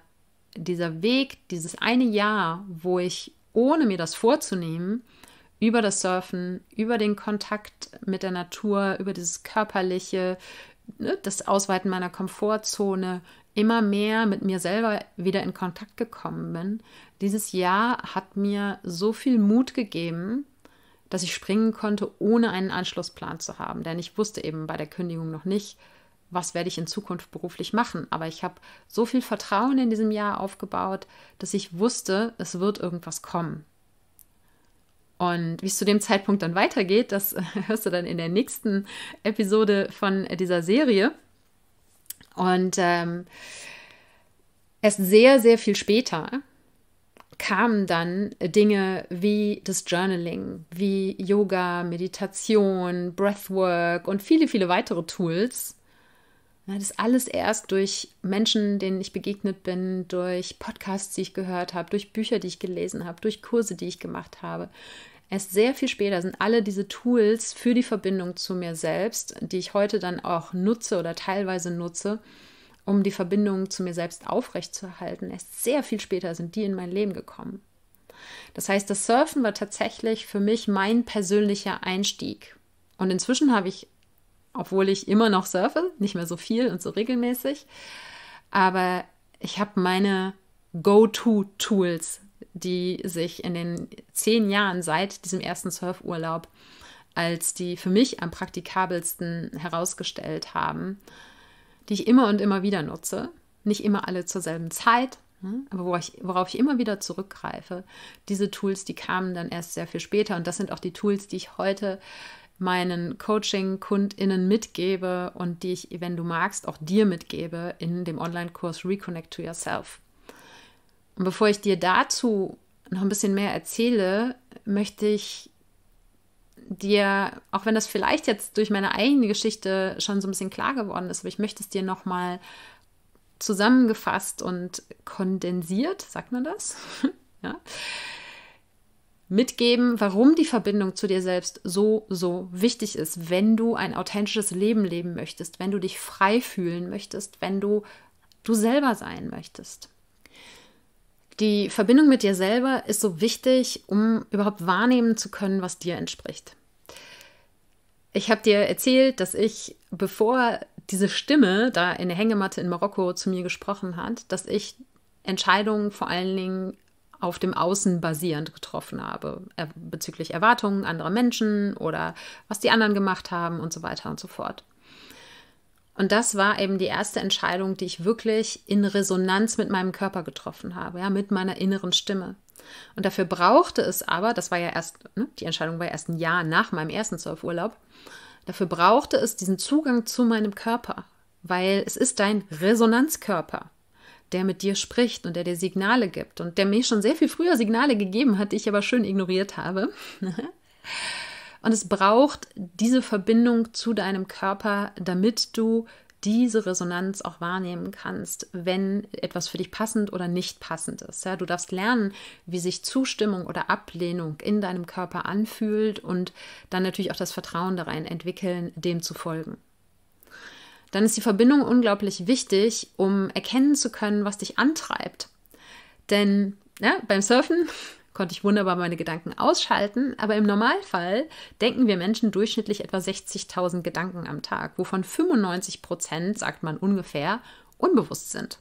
dieser Weg, dieses eine Jahr, wo ich, ohne mir das vorzunehmen, über das Surfen, über den Kontakt mit der Natur, über dieses körperliche, ne, das Ausweiten meiner Komfortzone immer mehr mit mir selber wieder in Kontakt gekommen bin. Dieses Jahr hat mir so viel Mut gegeben, dass ich springen konnte, ohne einen Anschlussplan zu haben. Denn ich wusste eben bei der Kündigung noch nicht, was werde ich in Zukunft beruflich machen. Aber ich habe so viel Vertrauen in diesem Jahr aufgebaut, dass ich wusste, es wird irgendwas kommen. Und wie es zu dem Zeitpunkt dann weitergeht, das äh, <laughs> hörst du dann in der nächsten Episode von dieser Serie. Und ähm, erst sehr, sehr viel später kamen dann Dinge wie das Journaling, wie Yoga, Meditation, Breathwork und viele, viele weitere Tools. Das alles erst durch Menschen, denen ich begegnet bin, durch Podcasts, die ich gehört habe, durch Bücher, die ich gelesen habe, durch Kurse, die ich gemacht habe. Erst sehr viel später sind alle diese Tools für die Verbindung zu mir selbst, die ich heute dann auch nutze oder teilweise nutze, um die Verbindung zu mir selbst aufrechtzuerhalten, erst sehr viel später sind die in mein Leben gekommen. Das heißt, das Surfen war tatsächlich für mich mein persönlicher Einstieg. Und inzwischen habe ich, obwohl ich immer noch surfe, nicht mehr so viel und so regelmäßig, aber ich habe meine Go-To-Tools die sich in den zehn Jahren seit diesem ersten Surfurlaub als die für mich am praktikabelsten herausgestellt haben, die ich immer und immer wieder nutze. Nicht immer alle zur selben Zeit, ne? aber worauf ich, worauf ich immer wieder zurückgreife. Diese Tools, die kamen dann erst sehr viel später und das sind auch die Tools, die ich heute meinen Coaching-KundInnen mitgebe und die ich, wenn du magst, auch dir mitgebe in dem Online-Kurs Reconnect to Yourself. Und bevor ich dir dazu noch ein bisschen mehr erzähle, möchte ich dir, auch wenn das vielleicht jetzt durch meine eigene Geschichte schon so ein bisschen klar geworden ist, aber ich möchte es dir nochmal zusammengefasst und kondensiert, sagt man das? <laughs> ja. Mitgeben, warum die Verbindung zu dir selbst so, so wichtig ist, wenn du ein authentisches Leben leben möchtest, wenn du dich frei fühlen möchtest, wenn du du selber sein möchtest. Die Verbindung mit dir selber ist so wichtig, um überhaupt wahrnehmen zu können, was dir entspricht. Ich habe dir erzählt, dass ich, bevor diese Stimme da in der Hängematte in Marokko zu mir gesprochen hat, dass ich Entscheidungen vor allen Dingen auf dem Außen basierend getroffen habe, bezüglich Erwartungen anderer Menschen oder was die anderen gemacht haben und so weiter und so fort. Und das war eben die erste Entscheidung, die ich wirklich in Resonanz mit meinem Körper getroffen habe, ja, mit meiner inneren Stimme. Und dafür brauchte es aber, das war ja erst, ne, die Entscheidung war erst ein Jahr nach meinem ersten Surfurlaub, dafür brauchte es diesen Zugang zu meinem Körper, weil es ist dein Resonanzkörper, der mit dir spricht und der dir Signale gibt und der mir schon sehr viel früher Signale gegeben hat, die ich aber schön ignoriert habe. <laughs> Und es braucht diese Verbindung zu deinem Körper, damit du diese Resonanz auch wahrnehmen kannst, wenn etwas für dich passend oder nicht passend ist. Ja, du darfst lernen, wie sich Zustimmung oder Ablehnung in deinem Körper anfühlt und dann natürlich auch das Vertrauen darein entwickeln, dem zu folgen. Dann ist die Verbindung unglaublich wichtig, um erkennen zu können, was dich antreibt. Denn ja, beim Surfen konnte ich wunderbar meine Gedanken ausschalten. Aber im Normalfall denken wir Menschen durchschnittlich etwa 60.000 Gedanken am Tag, wovon 95 Prozent, sagt man ungefähr, unbewusst sind.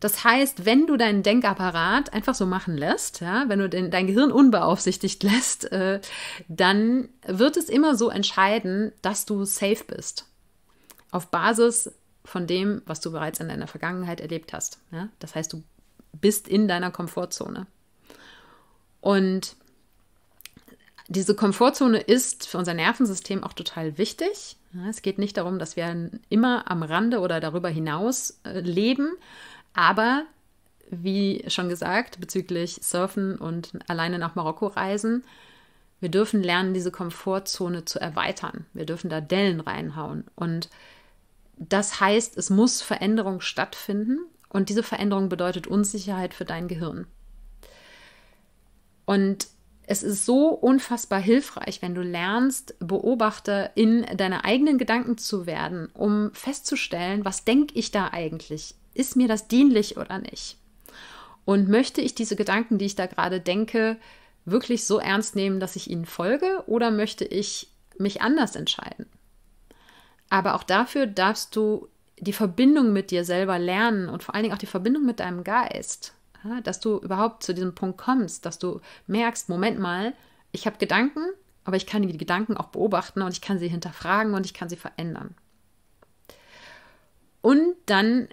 Das heißt, wenn du deinen Denkapparat einfach so machen lässt, ja, wenn du den, dein Gehirn unbeaufsichtigt <laughs> lässt, äh, dann wird es immer so entscheiden, dass du safe bist. Auf Basis von dem, was du bereits in deiner Vergangenheit erlebt hast. Ja? Das heißt, du bist in deiner Komfortzone. Und diese Komfortzone ist für unser Nervensystem auch total wichtig. Es geht nicht darum, dass wir immer am Rande oder darüber hinaus äh, leben, aber wie schon gesagt, bezüglich Surfen und alleine nach Marokko reisen, wir dürfen lernen, diese Komfortzone zu erweitern. Wir dürfen da Dellen reinhauen. Und das heißt, es muss Veränderung stattfinden und diese Veränderung bedeutet Unsicherheit für dein Gehirn. Und es ist so unfassbar hilfreich, wenn du lernst, Beobachter in deine eigenen Gedanken zu werden, um festzustellen, was denke ich da eigentlich? Ist mir das dienlich oder nicht? Und möchte ich diese Gedanken, die ich da gerade denke, wirklich so ernst nehmen, dass ich ihnen folge oder möchte ich mich anders entscheiden? Aber auch dafür darfst du die Verbindung mit dir selber lernen und vor allen Dingen auch die Verbindung mit deinem Geist, ja, dass du überhaupt zu diesem Punkt kommst, dass du merkst, Moment mal, ich habe Gedanken, aber ich kann die Gedanken auch beobachten und ich kann sie hinterfragen und ich kann sie verändern. Und dann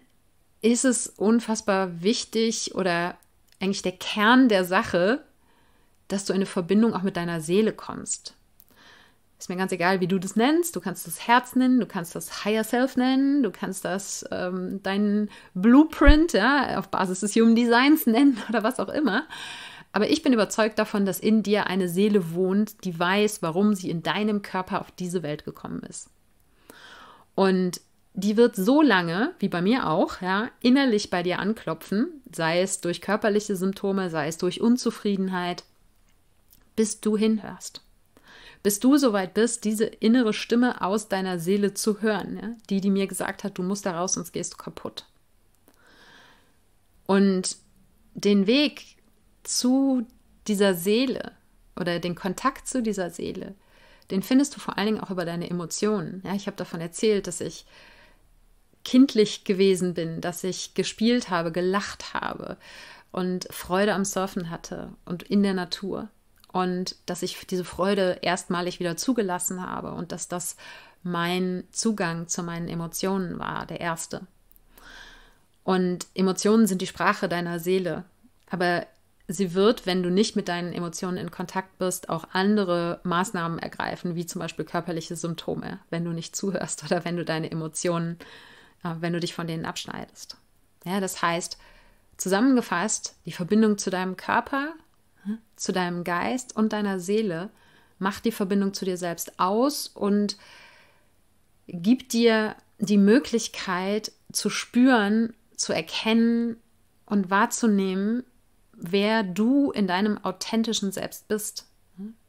ist es unfassbar wichtig oder eigentlich der Kern der Sache, dass du in eine Verbindung auch mit deiner Seele kommst. Ist mir ganz egal, wie du das nennst. Du kannst das Herz nennen, du kannst das Higher Self nennen, du kannst das ähm, deinen Blueprint ja, auf Basis des Human Designs nennen <laughs> oder was auch immer. Aber ich bin überzeugt davon, dass in dir eine Seele wohnt, die weiß, warum sie in deinem Körper auf diese Welt gekommen ist. Und die wird so lange, wie bei mir auch, ja, innerlich bei dir anklopfen, sei es durch körperliche Symptome, sei es durch Unzufriedenheit, bis du hinhörst bis du soweit bist, diese innere Stimme aus deiner Seele zu hören, ja? die, die mir gesagt hat, du musst da raus, sonst gehst du kaputt. Und den Weg zu dieser Seele oder den Kontakt zu dieser Seele, den findest du vor allen Dingen auch über deine Emotionen. Ja, ich habe davon erzählt, dass ich kindlich gewesen bin, dass ich gespielt habe, gelacht habe und Freude am Surfen hatte und in der Natur und dass ich diese Freude erstmalig wieder zugelassen habe und dass das mein Zugang zu meinen Emotionen war, der erste. Und Emotionen sind die Sprache deiner Seele, aber sie wird, wenn du nicht mit deinen Emotionen in Kontakt bist, auch andere Maßnahmen ergreifen, wie zum Beispiel körperliche Symptome, wenn du nicht zuhörst oder wenn du deine Emotionen, äh, wenn du dich von denen abschneidest. Ja, das heißt, zusammengefasst, die Verbindung zu deinem Körper zu deinem Geist und deiner Seele, macht die Verbindung zu dir selbst aus und gibt dir die Möglichkeit zu spüren, zu erkennen und wahrzunehmen, wer du in deinem authentischen Selbst bist.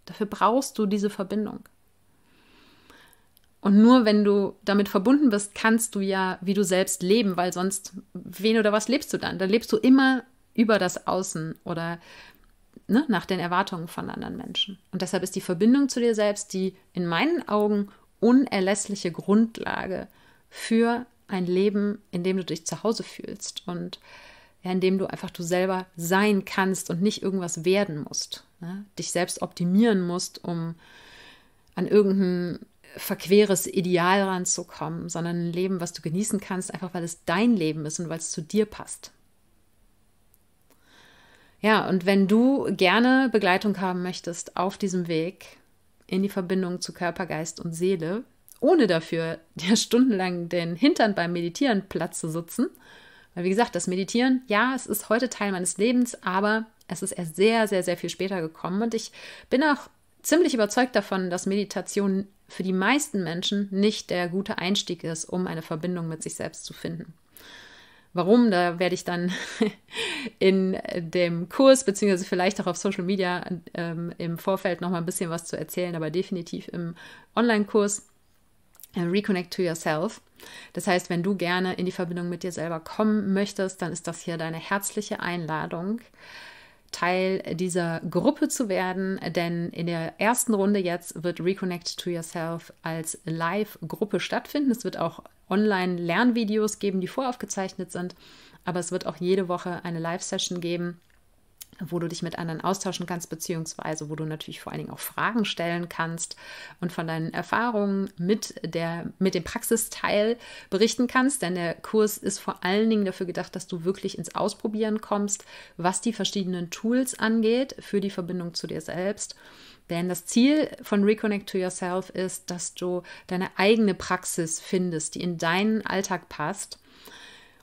Dafür brauchst du diese Verbindung. Und nur wenn du damit verbunden bist, kannst du ja wie du selbst leben, weil sonst wen oder was lebst du dann? Dann lebst du immer über das Außen oder ne, nach den Erwartungen von anderen Menschen. Und deshalb ist die Verbindung zu dir selbst die in meinen Augen unerlässliche Grundlage für ein Leben, in dem du dich zu Hause fühlst und ja, in dem du einfach du selber sein kannst und nicht irgendwas werden musst, ne? dich selbst optimieren musst, um an irgendein verqueres Ideal ranzukommen, sondern ein Leben, was du genießen kannst, einfach weil es dein Leben ist und weil es zu dir passt. Ja, und wenn du gerne Begleitung haben möchtest auf diesem Weg in die Verbindung zu Körper, Geist und Seele, ohne dafür dir <laughs> stundenlang den Hintern beim Meditieren Platz zu sitzen, weil wie gesagt, das Meditieren, ja, es ist heute Teil meines Lebens, aber es ist erst sehr, sehr, sehr viel später gekommen und ich bin auch ziemlich überzeugt davon, dass Meditation für die meisten Menschen nicht der gute Einstieg ist, um eine Verbindung mit sich selbst zu finden. Warum, da werde ich dann <laughs> in dem Kurs, beziehungsweise vielleicht auch auf Social Media ähm, im Vorfeld noch mal ein bisschen was zu erzählen, aber definitiv im Online-Kurs äh, Reconnect to Yourself. Das heißt, wenn du gerne in die Verbindung mit dir selber kommen möchtest, dann ist das hier deine herzliche Einladung. Teil dieser Gruppe zu werden, denn in der ersten Runde jetzt wird Reconnect to Yourself als Live-Gruppe stattfinden. Es wird auch Online-Lernvideos geben, die voraufgezeichnet sind. Aber es wird auch jede Woche eine Live-Session geben, wo du dich mit anderen austauschen kannst, beziehungsweise wo du natürlich vor allen Dingen auch Fragen stellen kannst und von deinen Erfahrungen mit, der, mit dem Praxisteil berichten kannst. Denn der Kurs ist vor allen Dingen dafür gedacht, dass du wirklich ins Ausprobieren kommst, was die verschiedenen Tools angeht für die Verbindung zu dir selbst. Denn das Ziel von Reconnect to Yourself ist, dass du deine eigene Praxis findest, die in deinen Alltag passt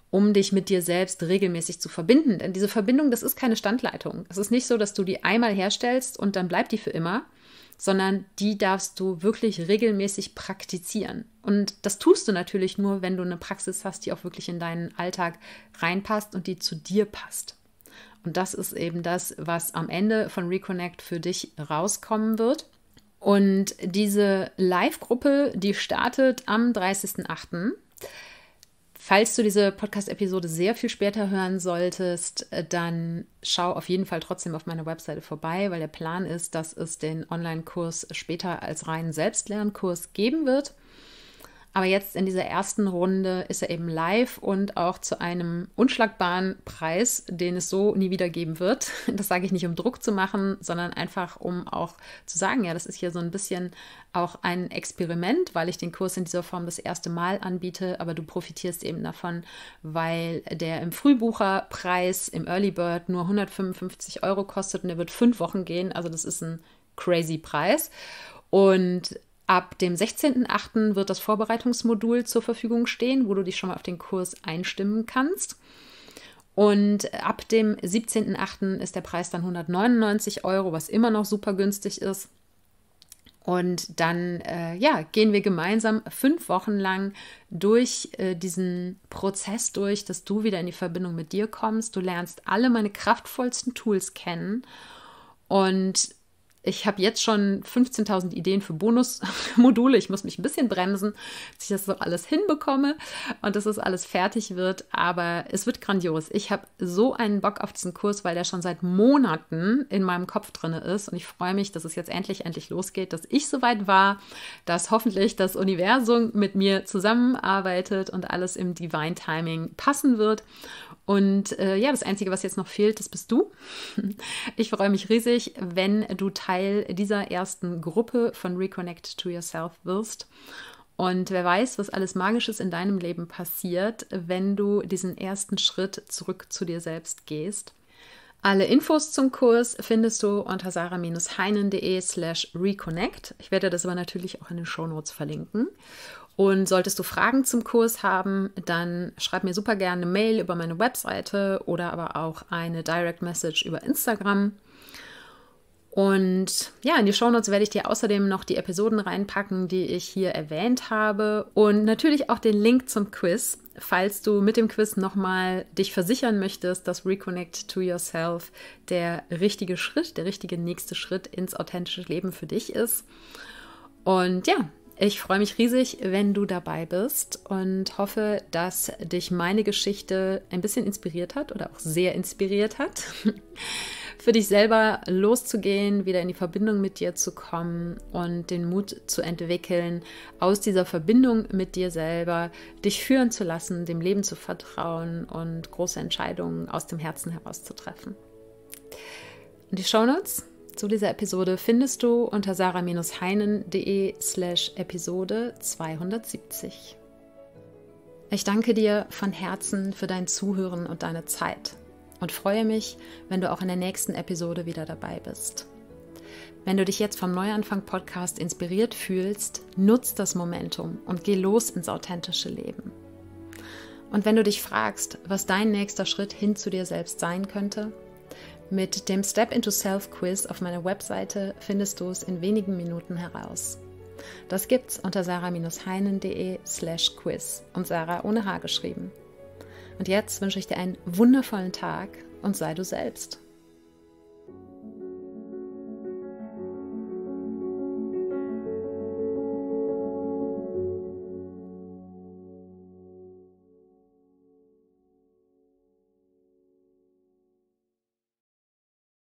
um dich mit dir selbst regelmäßig zu verbinden. Denn diese Verbindung, das ist keine Standleitung. Es ist nicht so, dass du die einmal herstellst und dann bleibt die für immer, sondern die darfst du wirklich regelmäßig praktizieren. Und das tust du natürlich nur, wenn du eine Praxis hast, die auch wirklich in deinen Alltag reinpasst und die zu dir passt. Und das ist eben das, was am Ende von Reconnect für dich rauskommen wird. Und diese Live-Gruppe, die startet am 30.08. Falls du diese Podcast-Episode sehr viel später hören solltest, äh, dann schau auf jeden Fall trotzdem auf meiner Webseite vorbei, weil der Plan ist, dass es den Online-Kurs später als reinen Selbstlernkurs geben wird. Aber jetzt in dieser ersten Runde ist er eben live und auch zu einem unschlagbaren Preis, den es so nie wieder geben wird. <laughs> Das sage ich nicht, um Druck zu machen, sondern einfach, um auch zu sagen, ja, das ist hier so ein bisschen auch ein Experiment, weil ich den Kurs in dieser Form das erste Mal anbiete, aber du profitierst eben davon, weil der im Frühbucherpreis im Early Bird nur 155 Euro kostet und er wird fünf Wochen gehen. Also das ist ein crazy Preis. Und Ab dem 16.08. wird das Vorbereitungsmodul zur Verfügung stehen, wo du dich schon mal auf den Kurs einstimmen kannst. Und ab dem 17.08. ist der Preis dann 199 Euro, was immer noch super günstig ist. Und dann äh, ja, gehen wir gemeinsam fünf Wochen lang durch äh, diesen Prozess durch, dass du wieder in die Verbindung mit dir kommst. Du lernst alle meine kraftvollsten Tools kennen. Und ich habe jetzt schon 15.000 Ideen für Bonusmodule. Ich muss mich ein bisschen bremsen, dass ich das so alles hinbekomme und dass das alles fertig wird. Aber es wird grandios. Ich habe so einen Bock auf diesen Kurs, weil der schon seit Monaten in meinem Kopf drin ist. Und ich freue mich, dass es jetzt endlich, endlich losgeht, dass ich soweit war, dass hoffentlich das Universum mit mir zusammenarbeitet und alles im Divine Timing passen wird. Und äh, ja, das Einzige, was jetzt noch fehlt, das bist du. <laughs> Ich freue mich riesig, wenn du Teil dieser ersten Gruppe von Reconnect to Yourself wirst. Und wer weiß, was alles Magisches in deinem Leben passiert, wenn du diesen ersten Schritt zurück zu dir selbst gehst. Alle Infos zum Kurs findest du unter sarah-heinen.de slash reconnect. Ich werde das aber natürlich auch in den Shownotes verlinken. Und solltest du Fragen zum Kurs haben, dann schreib mir super gerne eine Mail über meine Webseite oder aber auch eine Direct Message über Instagram. Und ja, in die Shownotes werde ich dir außerdem noch die Episoden reinpacken, die ich hier erwähnt habe. Und natürlich auch den Link zum Quiz, falls du mit dem Quiz nochmal dich versichern möchtest, dass Reconnect to Yourself der richtige Schritt, der richtige nächste Schritt ins authentische Leben für dich ist. Und ja, ich freue mich riesig, wenn du dabei bist und hoffe, dass dich meine Geschichte ein bisschen inspiriert hat oder auch sehr inspiriert hat, <laughs> für dich selber loszugehen, wieder in die Verbindung mit dir zu kommen und den Mut zu entwickeln, aus dieser Verbindung mit dir selber dich führen zu lassen, dem Leben zu vertrauen und große Entscheidungen aus dem Herzen herauszutreffen. Und die Shownotes? zu dieser Episode findest du unter sarah-heinen.de slash Episode 270. Ich danke dir von Herzen für dein Zuhören und deine Zeit und freue mich, wenn du auch in der nächsten Episode wieder dabei bist. Wenn du dich jetzt vom Neuanfang Podcast inspiriert fühlst, nutz das Momentum und geh los ins authentische Leben. Und wenn du dich fragst, was dein nächster Schritt hin zu dir selbst sein könnte, mit dem Step into Self Quiz auf meiner Webseite findest du es in wenigen Minuten heraus. Das gibt's unter sarah-heinen.de/slash quiz und Sarah ohne H geschrieben. Und jetzt wünsche ich dir einen wundervollen Tag und sei du selbst.